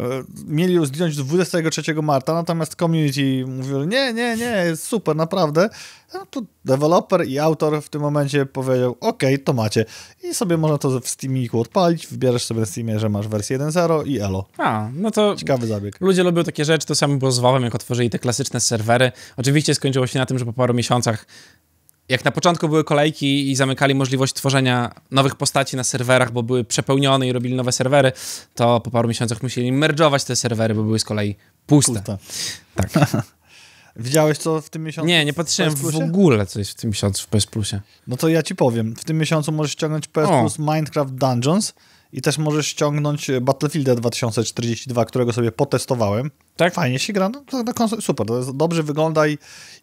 E, mieli ją zdjąć 23 marca, natomiast community mówił nie, nie, nie, jest super, naprawdę. No to deweloper i autor w tym momencie powiedział, ok, to macie. I sobie można to w Steamiku odpalić, wybierasz sobie w Steamie, że masz wersję 1.0 i elo. A, no to... Ciekawy zabieg. Ludzie lubią takie rzeczy, to samo było z Valve'em, jak otworzyli te klasyczne serwery. Oczywiście skończyło się na tym, że po paru miesiącach jak na początku były kolejki i zamykali możliwość tworzenia nowych postaci na serwerach, bo były przepełnione i robili nowe serwery, to po paru miesiącach musieli merdżować te serwery, bo były z kolei puste. Tak. Widziałeś co w tym miesiącu? Nie, nie patrzyłem w, w ogóle coś w tym miesiącu w PS Plusie. No to ja ci powiem. W tym miesiącu możesz ściągnąć PS o. Plus Minecraft Dungeons. I też możesz ściągnąć e, Battlefielda 2042, którego sobie potestowałem. Tak? Fajnie się gra, no, konsol, super, dobrze wygląda i,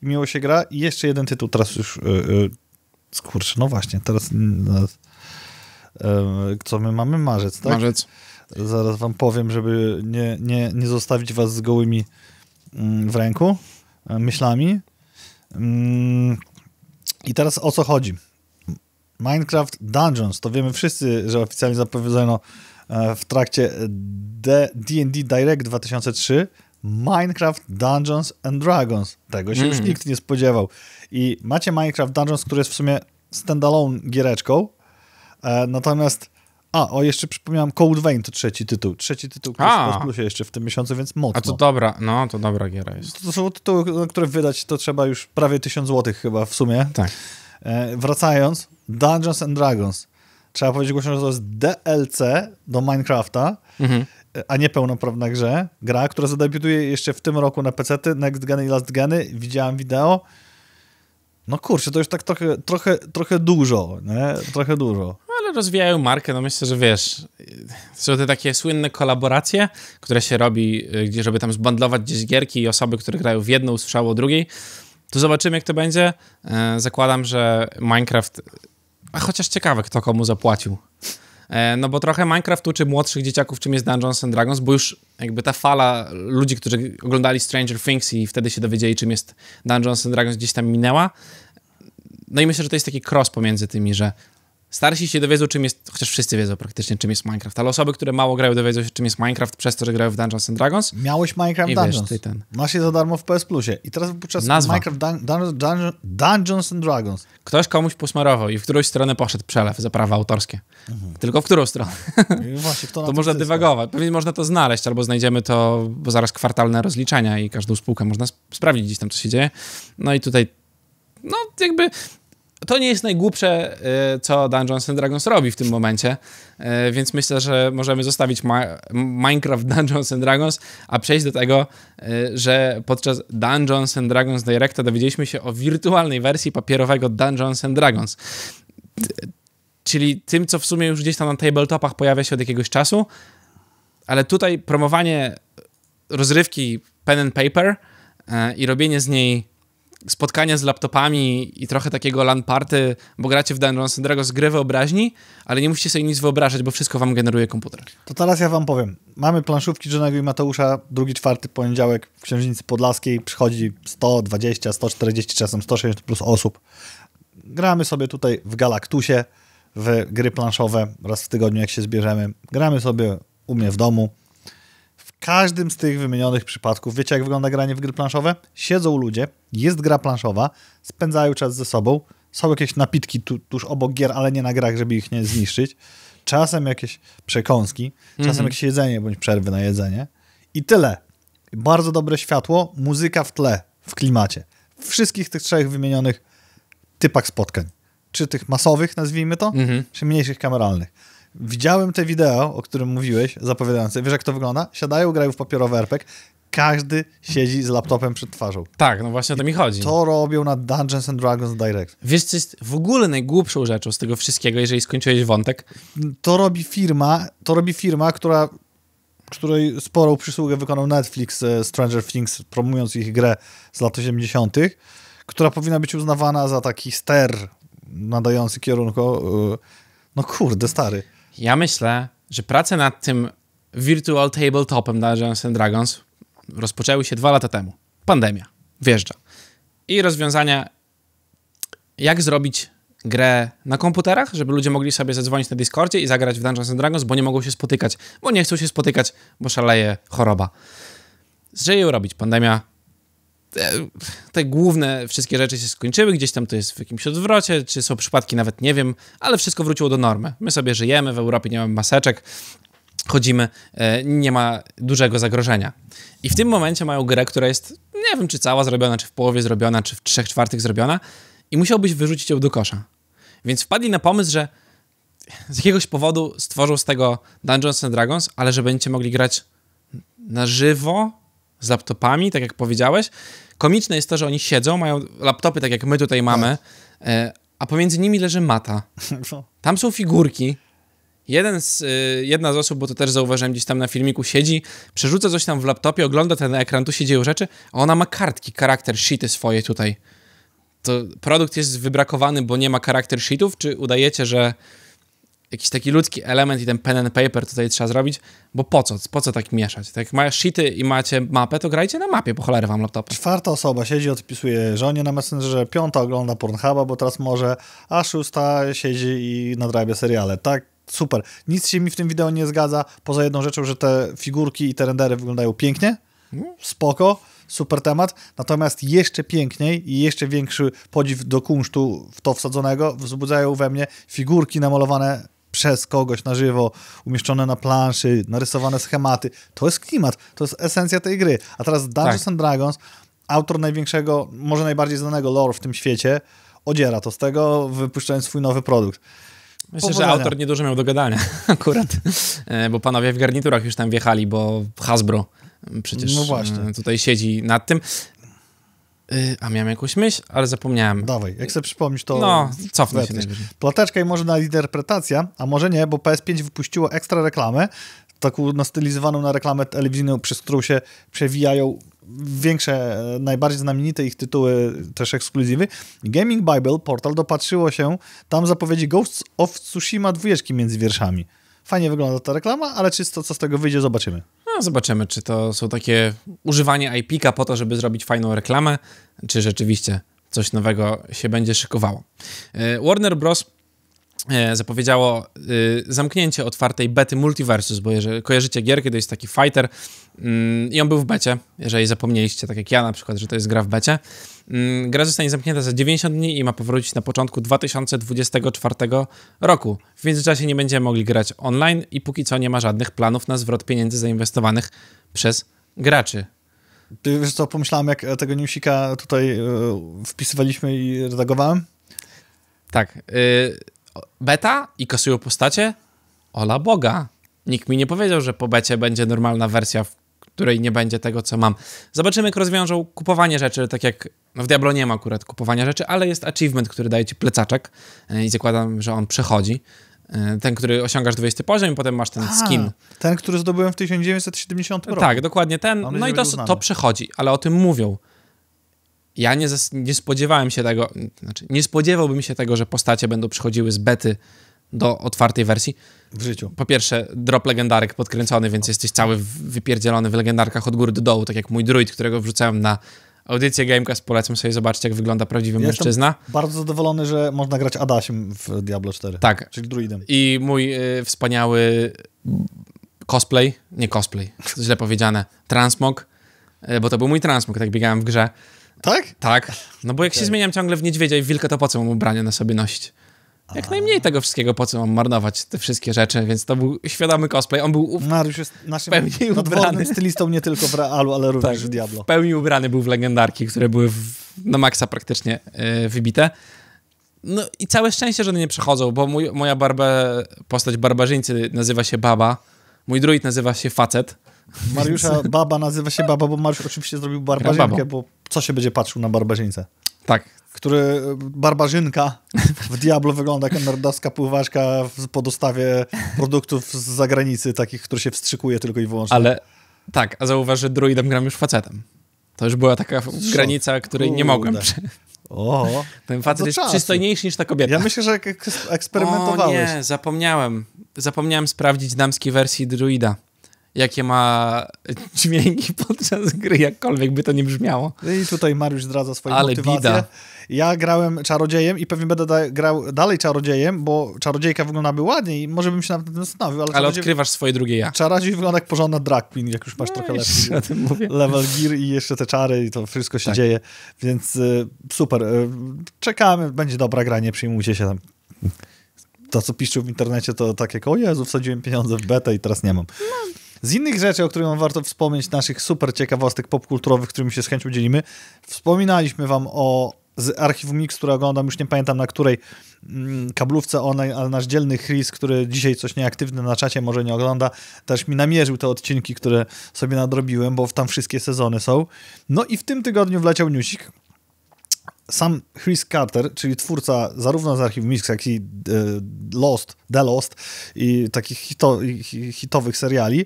i miło się gra. I jeszcze jeden tytuł, teraz już, yy, yy, kurczę, no właśnie, teraz, yy, co my mamy? Marzec, tak? Marzec. Zaraz wam powiem, żeby nie, nie, nie zostawić was z gołymi mm, w ręku, myślami. Mm, I teraz o co chodzi? Minecraft Dungeons, to wiemy wszyscy, że oficjalnie zapowiedziano e, w trakcie D&D e, Direct 2003 Minecraft Dungeons and Dragons. Tego się mm. już nikt nie spodziewał. I macie Minecraft Dungeons, który jest w sumie standalone giereczką, e, natomiast a, o, jeszcze przypomniałem, Cold Vein to trzeci tytuł. Trzeci tytuł Plus Plusie jeszcze w tym miesiącu, więc mocno. A to dobra, no, to dobra giera jest. To, to są tytuły, które wydać to trzeba już prawie 1000 zł chyba w sumie. Tak. E, wracając, Dungeons and Dragons. Trzeba powiedzieć głośno, że to jest DLC do Minecrafta, mhm. a nie pełnoprawna grze. Gra, która zadebiutuje jeszcze w tym roku na pc Next Geny i Last Geny. Widziałem wideo. No kurczę, to już tak trochę, trochę, trochę dużo, nie? Trochę dużo. No, ale rozwijają markę, no myślę, że wiesz, są te takie słynne kolaboracje, które się robi, y, gdzie żeby tam zbandlować gdzieś gierki i osoby, które grają w jedną, usłyszały o drugiej. To zobaczymy, jak to będzie. E, zakładam, że Minecraft a chociaż ciekawe, kto komu zapłacił. E, no bo trochę Minecraft uczy młodszych dzieciaków, czym jest Dungeons and Dragons, bo już jakby ta fala ludzi, którzy oglądali Stranger Things i wtedy się dowiedzieli, czym jest Dungeons and Dragons, gdzieś tam minęła. No i myślę, że to jest taki cross pomiędzy tymi, że Starsi się dowiedzą, czym jest, chociaż wszyscy wiedzą praktycznie, czym jest Minecraft, ale osoby, które mało grają, dowiedzą się, czym jest Minecraft przez to, że grają w Dungeons and Dragons. Miałeś Minecraft I Dungeons. Wiesz, ty ten. Masz je za darmo w PS Plusie. I teraz podczas Nazwa. Minecraft Dun Dun Dun Dungeons and Dragons. Ktoś komuś posmarował i w którąś stronę poszedł przelew za prawa autorskie. Mhm. Tylko w którą stronę? Właśnie, kto na to można dywagować. Pewnie można to znaleźć, albo znajdziemy to, bo zaraz kwartalne rozliczenia i każdą spółkę można sp sprawdzić gdzieś tam, co się dzieje. No i tutaj no jakby to nie jest najgłupsze, e, co Dungeons and Dragons robi w tym momencie, e, więc myślę, że możemy zostawić Minecraft Dungeons and Dragons, a przejść do tego, e, że podczas Dungeons and Dragons Directa dowiedzieliśmy się o wirtualnej wersji papierowego Dungeons and Dragons. Czyli tym, co w sumie już gdzieś tam na tabletopach pojawia się od jakiegoś czasu, ale tutaj promowanie rozrywki pen and paper i robienie z niej spotkania z laptopami i trochę takiego LAN party, bo gracie w Dungeons Dragons gry wyobraźni, ale nie musicie sobie nic wyobrażać, bo wszystko wam generuje komputer. To teraz ja wam powiem. Mamy planszówki Johnego i Mateusza, drugi, czwarty poniedziałek w Księżnicy Podlaskiej przychodzi 100, 20, 140, czasem 160 plus osób. Gramy sobie tutaj w Galaktusie, w gry planszowe raz w tygodniu, jak się zbierzemy. Gramy sobie u mnie w domu każdym z tych wymienionych przypadków, wiecie jak wygląda granie w gry planszowe? Siedzą ludzie, jest gra planszowa, spędzają czas ze sobą, są jakieś napitki tu, tuż obok gier, ale nie na grach, żeby ich nie zniszczyć. Czasem jakieś przekąski, czasem mhm. jakieś jedzenie bądź przerwy na jedzenie. I tyle. Bardzo dobre światło, muzyka w tle, w klimacie. Wszystkich tych trzech wymienionych typach spotkań. Czy tych masowych, nazwijmy to, mhm. czy mniejszych kameralnych Widziałem te wideo, o którym mówiłeś, zapowiadające. Wiesz, jak to wygląda? Siadają, grają w papierowy RPG. Każdy siedzi z laptopem przed twarzą. Tak, no właśnie o to mi chodzi. To robią na Dungeons and Dragons Direct. Wiesz, co jest w ogóle najgłupszą rzeczą z tego wszystkiego, jeżeli skończyłeś wątek? To robi firma, to robi firma, która której sporą przysługę wykonał Netflix e, Stranger Things, promując ich grę z lat 80., która powinna być uznawana za taki ster nadający kierunku. E, no kurde, stary. Ja myślę, że prace nad tym Virtual Tabletopem Dungeons and Dragons rozpoczęły się dwa lata temu. Pandemia wjeżdża. I rozwiązania, jak zrobić grę na komputerach, żeby ludzie mogli sobie zadzwonić na Discordzie i zagrać w Dungeons and Dragons, bo nie mogą się spotykać, bo nie chcą się spotykać, bo szaleje choroba. Że robić. Pandemia E, te, główne wszystkie rzeczy się skończyły, gdzieś tam to jest w jakimś odwrocie, czy są przypadki, nawet nie wiem, ale wszystko wróciło do normy. My sobie żyjemy, w Europie nie mamy maseczek, chodzimy, e, nie ma dużego zagrożenia. I w tym momencie mają grę, która jest, nie wiem, czy cała zrobiona, czy w połowie zrobiona, czy w trzech czwartych zrobiona i musiałbyś wyrzucić ją do kosza. Więc wpadli na pomysł, że z jakiegoś powodu stworzył z tego Dungeons and Dragons, ale że będziecie mogli grać na żywo z laptopami, tak jak powiedziałeś. Komiczne jest to, że oni siedzą, mają laptopy, tak jak my tutaj tak. mamy, e, a pomiędzy nimi leży mata. No. Tam są figurki. Jeden z, e, jedna z osób, bo to też zauważyłem gdzieś tam na filmiku, siedzi, przerzuca coś tam w laptopie, ogląda ten ekran, tu się dzieją rzeczy, a ona ma kartki, charakter sheety swoje tutaj. To produkt jest wybrakowany, bo nie ma charakter sheetów? Czy udajecie, że jakiś taki ludzki element i ten pen and paper tutaj trzeba zrobić, bo po co? Po co tak mieszać? Tak masz shity i macie mapę, to grajcie na mapie, po cholery wam laptopy. Czwarta osoba siedzi, odpisuje żonie na Messengerze, piąta ogląda Pornhuba, bo teraz może, a szósta siedzi i nadrabia seriale. Tak, super. Nic się mi w tym wideo nie zgadza, poza jedną rzeczą, że te figurki i te rendery wyglądają pięknie, no. spoko, super temat. Natomiast jeszcze piękniej i jeszcze większy podziw do kunsztu w to wsadzonego wzbudzają we mnie figurki namalowane przez kogoś na żywo, umieszczone na planszy, narysowane schematy. To jest klimat, to jest esencja tej gry. A teraz Dungeons tak. and Dragons, autor największego, może najbardziej znanego lore w tym świecie, odziera to z tego, wypuszczając swój nowy produkt. Myślę, że autor niedużo miał do gadania akurat, e, bo panowie w garniturach już tam wjechali, bo Hasbro przecież no e, tutaj siedzi nad tym. Y, a miałem jakąś myśl, ale zapomniałem. Dawaj, jak sobie przypomnisz, to... No, cofnę się. Plateczka i może na interpretacja, a może nie, bo PS5 wypuściło ekstra reklamę, taką nastylizowaną na reklamę telewizyjną, przez którą się przewijają większe, e, najbardziej znamienite ich tytuły, też ekskluzywy. Gaming Bible Portal dopatrzyło się tam zapowiedzi Ghosts of Tsushima dwójeczki między wierszami. Fajnie wygląda ta reklama, ale czy to, co z tego wyjdzie, zobaczymy. No, zobaczymy, czy to są takie używanie IP-ka po to, żeby zrobić fajną reklamę, czy rzeczywiście coś nowego się będzie szykowało. E, Warner Bros E, zapowiedziało e, zamknięcie otwartej bety Multiversus, bo jeżeli kojarzycie gierkę, to jest taki fighter mm, i on był w becie, jeżeli zapomnieliście, tak jak ja na przykład, że to jest gra w becie. Mm, gra zostanie zamknięta za 90 dni i ma powrócić na początku 2024 roku. W międzyczasie nie będziemy mogli grać online i póki co nie ma żadnych planów na zwrot pieniędzy zainwestowanych przez graczy. Wiesz co, pomyślałem, jak e, tego newsika tutaj wpisywaliśmy i redagowałem? Tak. Y, beta i kasują postacie? Ola Boga. Nikt mi nie powiedział, że po becie będzie normalna wersja, w której nie będzie tego, co mam. Zobaczymy, jak rozwiążą kupowanie rzeczy, tak jak no w Diablo nie ma akurat kupowania rzeczy, ale jest achievement, który daje ci plecaczek e, i zakładam, że on przechodzi. E, ten, który osiągasz 20 poziom i potem masz ten skin. Ten, który zdobyłem w 1970 tak, roku. Tak, dokładnie ten. no i to, to przechodzi, ale o tym mówią ja nie, nie, spodziewałem się tego, znaczy nie spodziewałbym się tego, że postacie będą przychodziły z bety do otwartej wersji. W życiu. Po pierwsze, drop legendarek podkręcony, więc jesteś cały wypierdzielony w legendarkach od góry do dołu, tak jak mój druid, którego wrzucałem na audycję Gamecast. Polecam sobie zobaczyć, jak wygląda prawdziwy ja mężczyzna. bardzo zadowolony, że można grać Adasiem w Diablo 4. Tak. Czyli druidem. I mój y, wspaniały cosplay, nie cosplay, źle powiedziane, transmog, y, bo to był mój transmog, tak biegałem w grze tak? Tak. No bo jak okay. się zmieniam ciągle w niedźwiedzia i w wilka, to po co mam ubrania na sobie nosić? Jak najmniej tego wszystkiego, po co mam marnować te wszystkie rzeczy, więc to był świadomy cosplay. On był w... Mariusz jest naszym ubrany. stylistą nie tylko w Realu, ale tak, również tak, w Diablo. W pełni ubrany był w legendarki, które były w, na maksa praktycznie yy, wybite. No i całe szczęście, że one nie przechodzą, bo mój, moja barba, postać barbarzyńcy nazywa się Baba, mój druid nazywa się Facet. Mariusza baba nazywa się baba, bo Mariusz oczywiście zrobił barbarzyńkę, bo co się będzie patrzył na barbarzyńce? Tak. Który e, barbarzynka w Diablo wygląda jak nerdowska pływaczka po dostawie produktów z zagranicy, takich, które się wstrzykuje tylko i wyłącznie. Ale tak, a zauważ, że druidem gram już facetem. To już była taka granica, której Kurde. nie mogłem. O, Ten no facet jest czasu. przystojniejszy niż ta kobieta. Ja myślę, że eks eksperymentowałeś. O nie, zapomniałem. Zapomniałem sprawdzić damskiej wersji druida jakie ma dźwięki podczas gry, jakkolwiek by to nie brzmiało. No I tutaj Mariusz zdradza swoją Ale motywację. Bida. Ja grałem czarodziejem i pewnie będę da grał dalej czarodziejem, bo czarodziejka wyglądałaby ładniej i może bym się nawet zastanowił. Ale, ale odkrywasz swoje drugie ja. Czarodziej wygląda jak porządna drag queen, jak już masz no, trochę lepszy o tym mówię. level gear i jeszcze te czary i to wszystko się tak. dzieje, więc y, super. Y, czekamy, będzie dobra gra, nie przyjmujcie się tam to, co piszczył w internecie, to takie, o Jezu, wsadziłem pieniądze w betę i teraz nie mam. No, z innych rzeczy, o których warto wspomnieć, naszych super ciekawostek popkulturowych, którymi się z chęcią dzielimy, wspominaliśmy wam o z archiwum Mix, które oglądam, już nie pamiętam na której mm, kablówce, ona, ale nasz dzielny Chris, który dzisiaj coś nieaktywny na czacie może nie ogląda, też mi namierzył te odcinki, które sobie nadrobiłem, bo tam wszystkie sezony są. No i w tym tygodniu wleciał newsik, sam Chris Carter, czyli twórca zarówno z Archiwum Mix, jak i e, Lost, The Lost i takich hito, hitowych seriali,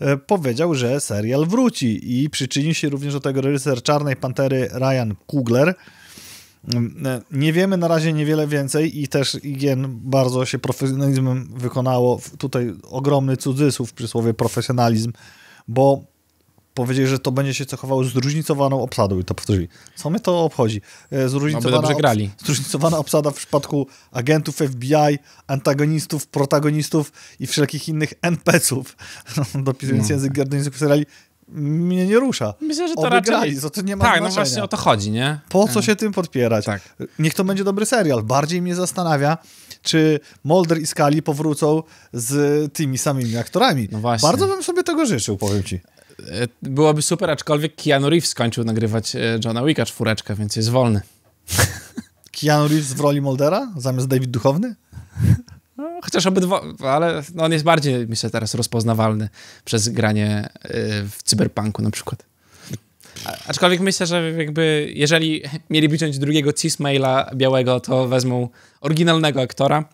e, powiedział, że serial wróci i przyczynił się również do tego reżyser Czarnej Pantery Ryan Kugler. Mm, e, nie wiemy na razie niewiele więcej i też IGN bardzo się profesjonalizmem wykonało. Tutaj ogromny cudzysłów przysłowie profesjonalizm, bo powiedzieli, że to będzie się cechowało zróżnicowaną obsadą i to powtórzyli. Co mnie to obchodzi? E, zróżnicowana, no grali. Obs zróżnicowana obsada w przypadku agentów FBI, antagonistów, protagonistów i wszelkich innych NPC-ów, no, dopisując no. język gier seriali, mnie nie rusza. Myślę, że to Oby raczej... Grali, to, to nie ma Tak, no znaczenia. no właśnie o to chodzi, nie? Po co e. się tym podpierać? Tak. Niech to będzie dobry serial. Bardziej mnie zastanawia, czy Mulder i Skali powrócą z tymi samymi aktorami. No właśnie. Bardzo bym sobie tego życzył, powiem ci. E, byłoby super, aczkolwiek Keanu Reeves skończył nagrywać e, Johna Wicka czwóreczkę, więc jest wolny. Keanu Reeves w roli Moldera zamiast David Duchowny? No, chociaż obydwo, ale no, on jest bardziej, myślę, teraz rozpoznawalny przez granie e, w cyberpunku na przykład. aczkolwiek myślę, że jakby jeżeli mieli wziąć drugiego Cismaila białego, to wezmą oryginalnego aktora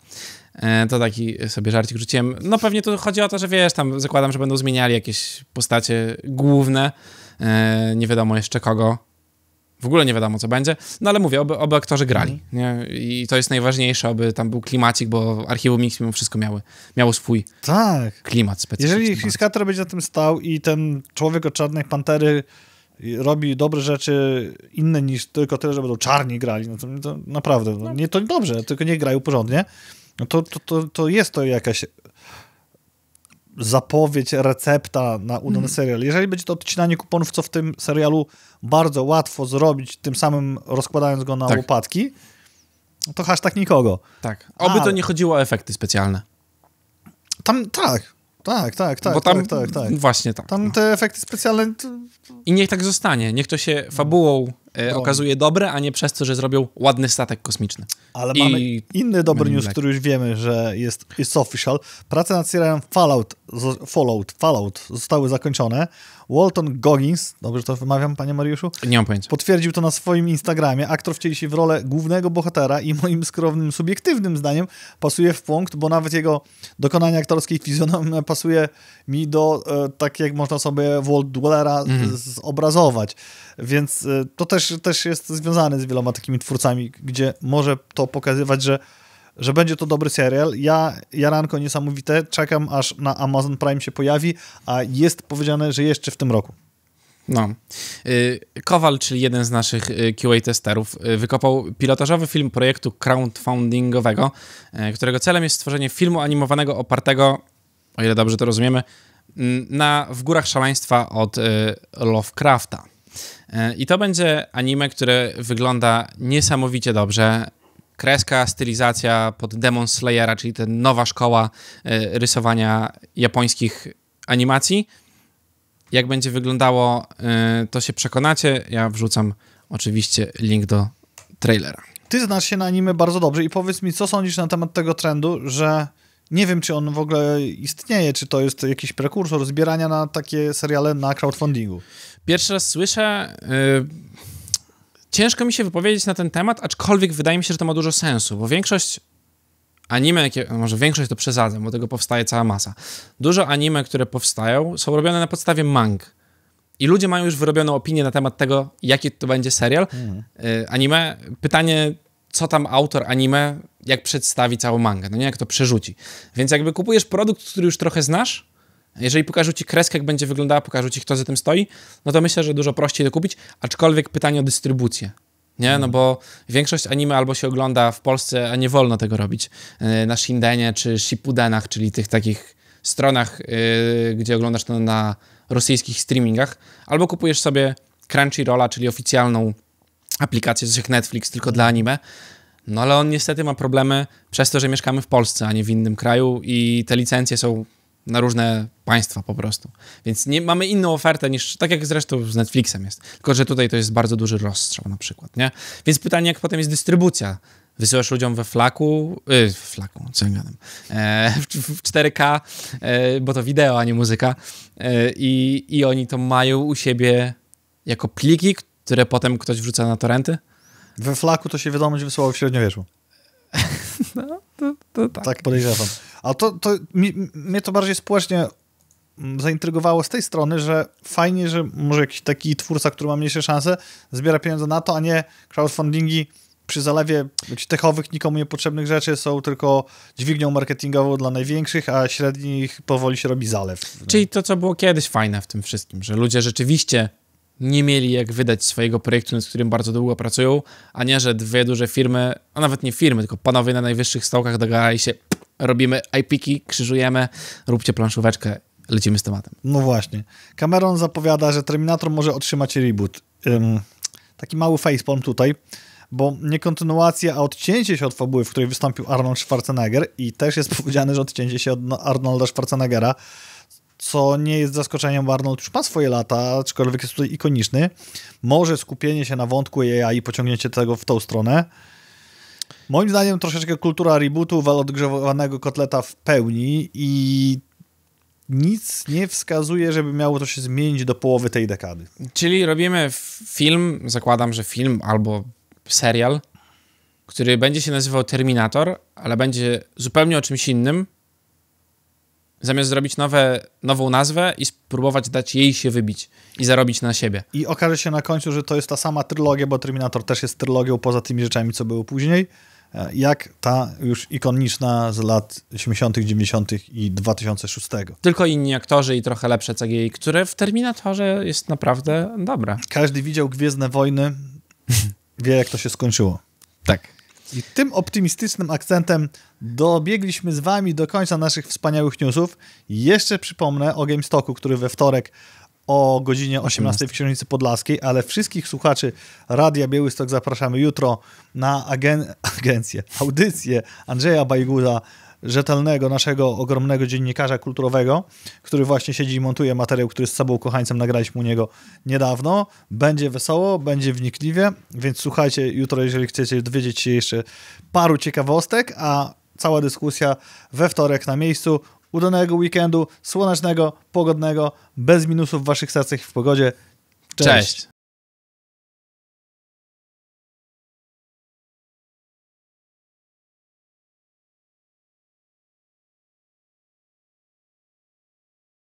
E, to taki sobie żarcik rzuciłem. No pewnie tu chodzi o to, że wiesz, tam zakładam, że będą zmieniali jakieś postacie główne, e, nie wiadomo jeszcze kogo, w ogóle nie wiadomo, co będzie. No ale mówię, oby, oby aktorzy grali. Mhm. Nie? I to jest najważniejsze, aby tam był klimacik, bo archiwum Mix mimo wszystko miały, miało swój tak. klimat specyficzny. Jeżeli Hiskator będzie na tym stał i ten człowiek od Czarnej Pantery robi dobre rzeczy inne niż tylko tyle, że będą czarni grali, no to, to naprawdę, no. Tak. nie to dobrze, tylko nie grają porządnie. No to, to, to, to jest to jakaś zapowiedź, recepta na udany mm. serial. Jeżeli będzie to odcinanie kuponów, co w tym serialu bardzo łatwo zrobić, tym samym rozkładając go na tak. łopatki, to hashtag nikogo. Tak. Oby Ale... to nie chodziło o efekty specjalne. Tam tak. Tak, tak, tak. Bo tam, tak, tak, tak. Właśnie tak. Tam no. te efekty specjalne. I niech tak zostanie. Niech to się fabułą E, okazuje dobre, a nie przez to, że zrobią ładny statek kosmiczny. Ale I... mamy inny dobry news, który już wiemy, że jest, jest official. Prace nad serialem Fallout Fallout, Fallout zostały zakończone. Walton Goggins, dobrze to wymawiam, panie Mariuszu? Nie mam pojęcia. Potwierdził to na swoim Instagramie. Aktor wcieli się w rolę głównego bohatera i moim skromnym, subiektywnym zdaniem pasuje w punkt, bo nawet jego dokonanie aktorskiej fizjonomii pasuje mi do, e, tak jak można sobie Walt Dwellera mm. zobrazować. Więc e, to też, też jest związane z wieloma takimi twórcami, gdzie może to pokazywać, że że będzie to dobry serial. Ja, Jaranko niesamowite, czekam aż na Amazon Prime się pojawi, a jest powiedziane, że jeszcze w tym roku. No. Y, Kowal, czyli jeden z naszych y, QA testerów, y, wykopał pilotażowy film projektu crowdfundingowego, którego celem jest stworzenie filmu animowanego opartego, o ile dobrze to rozumiemy, mm, na w górach szaleństwa od Lovecrafta. I to będzie anime, które wygląda niesamowicie dobrze kreska, stylizacja pod Demon Slayera, czyli ta nowa szkoła e, rysowania japońskich animacji. Jak będzie wyglądało, e, to się przekonacie. Ja wrzucam oczywiście link do trailera. Ty znasz się na anime bardzo dobrze i powiedz mi, co sądzisz na temat tego trendu, że nie wiem, czy on w ogóle istnieje, czy to jest jakiś prekursor zbierania na takie seriale na crowdfundingu. Pierwszy raz słyszę. Yy Ciężko mi się wypowiedzieć na ten temat, aczkolwiek wydaje mi się, że to ma dużo sensu, bo większość anime, jakie, może większość to przesadzam, bo tego powstaje cała masa. Dużo anime, które powstają, są robione na podstawie mang. I ludzie mają już wyrobioną opinię na temat tego, jaki to będzie serial, mm. anime. Pytanie, co tam autor anime, jak przedstawi całą mangę, no nie, jak to przerzuci. Więc jakby kupujesz produkt, który już trochę znasz, jeżeli pokażę Ci kreskę, jak będzie wyglądała, pokażę Ci, kto za tym stoi, no to myślę, że dużo prościej to kupić, aczkolwiek pytanie o dystrybucję. Nie, no bo większość anime albo się ogląda w Polsce, a nie wolno tego robić. Y, na Shindenie czy Shippudenach, czyli tych takich stronach, y, gdzie oglądasz to na rosyjskich streamingach, albo kupujesz sobie Crunchyrolla, czyli oficjalną aplikację, z jak Netflix, tylko dla anime. No ale on niestety ma problemy przez to, że mieszkamy w Polsce, a nie w innym kraju i te licencje są na różne państwa po prostu. Więc nie, mamy inną ofertę niż, tak jak zresztą z Netflixem jest, tylko że tutaj to jest bardzo duży rozstrzał na przykład, nie? Więc pytanie, jak potem jest dystrybucja? Wysyłasz ludziom we flaku, yy, flaku, co ja gadam, e, w, 4K, e, bo to wideo, a nie muzyka e, i, i oni to mają u siebie jako pliki, które potem ktoś wrzuca na torenty? We flaku to się że wysyłało w średniowieczu. No, to, to tak. Tak podejrzewam. Ale to, to mi, mnie to bardziej społecznie mm, zaintrygowało z tej strony, że fajnie, że może jakiś taki twórca, który ma mniejsze szanse, zbiera pieniądze na to, a nie crowdfundingi przy zalewie techowych, nikomu niepotrzebnych rzeczy są tylko dźwignią marketingową dla największych, a średnich powoli się robi zalew. Czyli to, co było kiedyś fajne w tym wszystkim, że ludzie rzeczywiście nie mieli jak wydać swojego projektu, nad którym bardzo długo pracują, a nie, że dwie duże firmy, a nawet nie firmy, tylko panowie na najwyższych stołkach dogadali się, robimy IP-ki, krzyżujemy, róbcie planszóweczkę, lecimy z tematem. No właśnie. Cameron zapowiada, że Terminator może otrzymać reboot. Ym, taki mały facepalm tutaj, bo nie kontynuacja, a odcięcie się od fabuły, w której wystąpił Arnold Schwarzenegger i też jest powiedziane, że odcięcie się od Arnolda Schwarzeneggera, co nie jest zaskoczeniem, bo Arnold już ma swoje lata, aczkolwiek jest tutaj ikoniczny. Może skupienie się na wątku AI i pociągnięcie tego w tą stronę Moim zdaniem troszeczkę kultura rebootu, wal odgrzewanego kotleta w pełni i nic nie wskazuje, żeby miało to się zmienić do połowy tej dekady. Czyli robimy film, zakładam, że film albo serial, który będzie się nazywał Terminator, ale będzie zupełnie o czymś innym. Zamiast zrobić nowe, nową nazwę i spróbować dać jej się wybić i zarobić na siebie. I okaże się na końcu, że to jest ta sama trylogia, bo Terminator też jest trylogią poza tymi rzeczami, co było później. E, jak ta już ikoniczna z lat 80., 90. i 2006. Tylko inni aktorzy i trochę lepsze CGI, które w Terminatorze jest naprawdę dobre. Każdy widział Gwiezdne Wojny, wie jak to się skończyło. Tak. I tym optymistycznym akcentem dobiegliśmy z wami do końca naszych wspaniałych newsów. Jeszcze przypomnę o gamestopu, który we wtorek o godzinie 18 w Księżnicy Podlaskiej, ale wszystkich słuchaczy Radia Białystok zapraszamy jutro na agen agencję, audycję Andrzeja Bajguza, rzetelnego, naszego ogromnego dziennikarza kulturowego, który właśnie siedzi i montuje materiał, który z sobą kochańcem nagraliśmy u niego niedawno. Będzie wesoło, będzie wnikliwie, więc słuchajcie jutro, jeżeli chcecie dowiedzieć się jeszcze paru ciekawostek, a cała dyskusja we wtorek na miejscu udanego weekendu, słonecznego, pogodnego, bez minusów w waszych stacjach w pogodzie. Cześć. Cześć.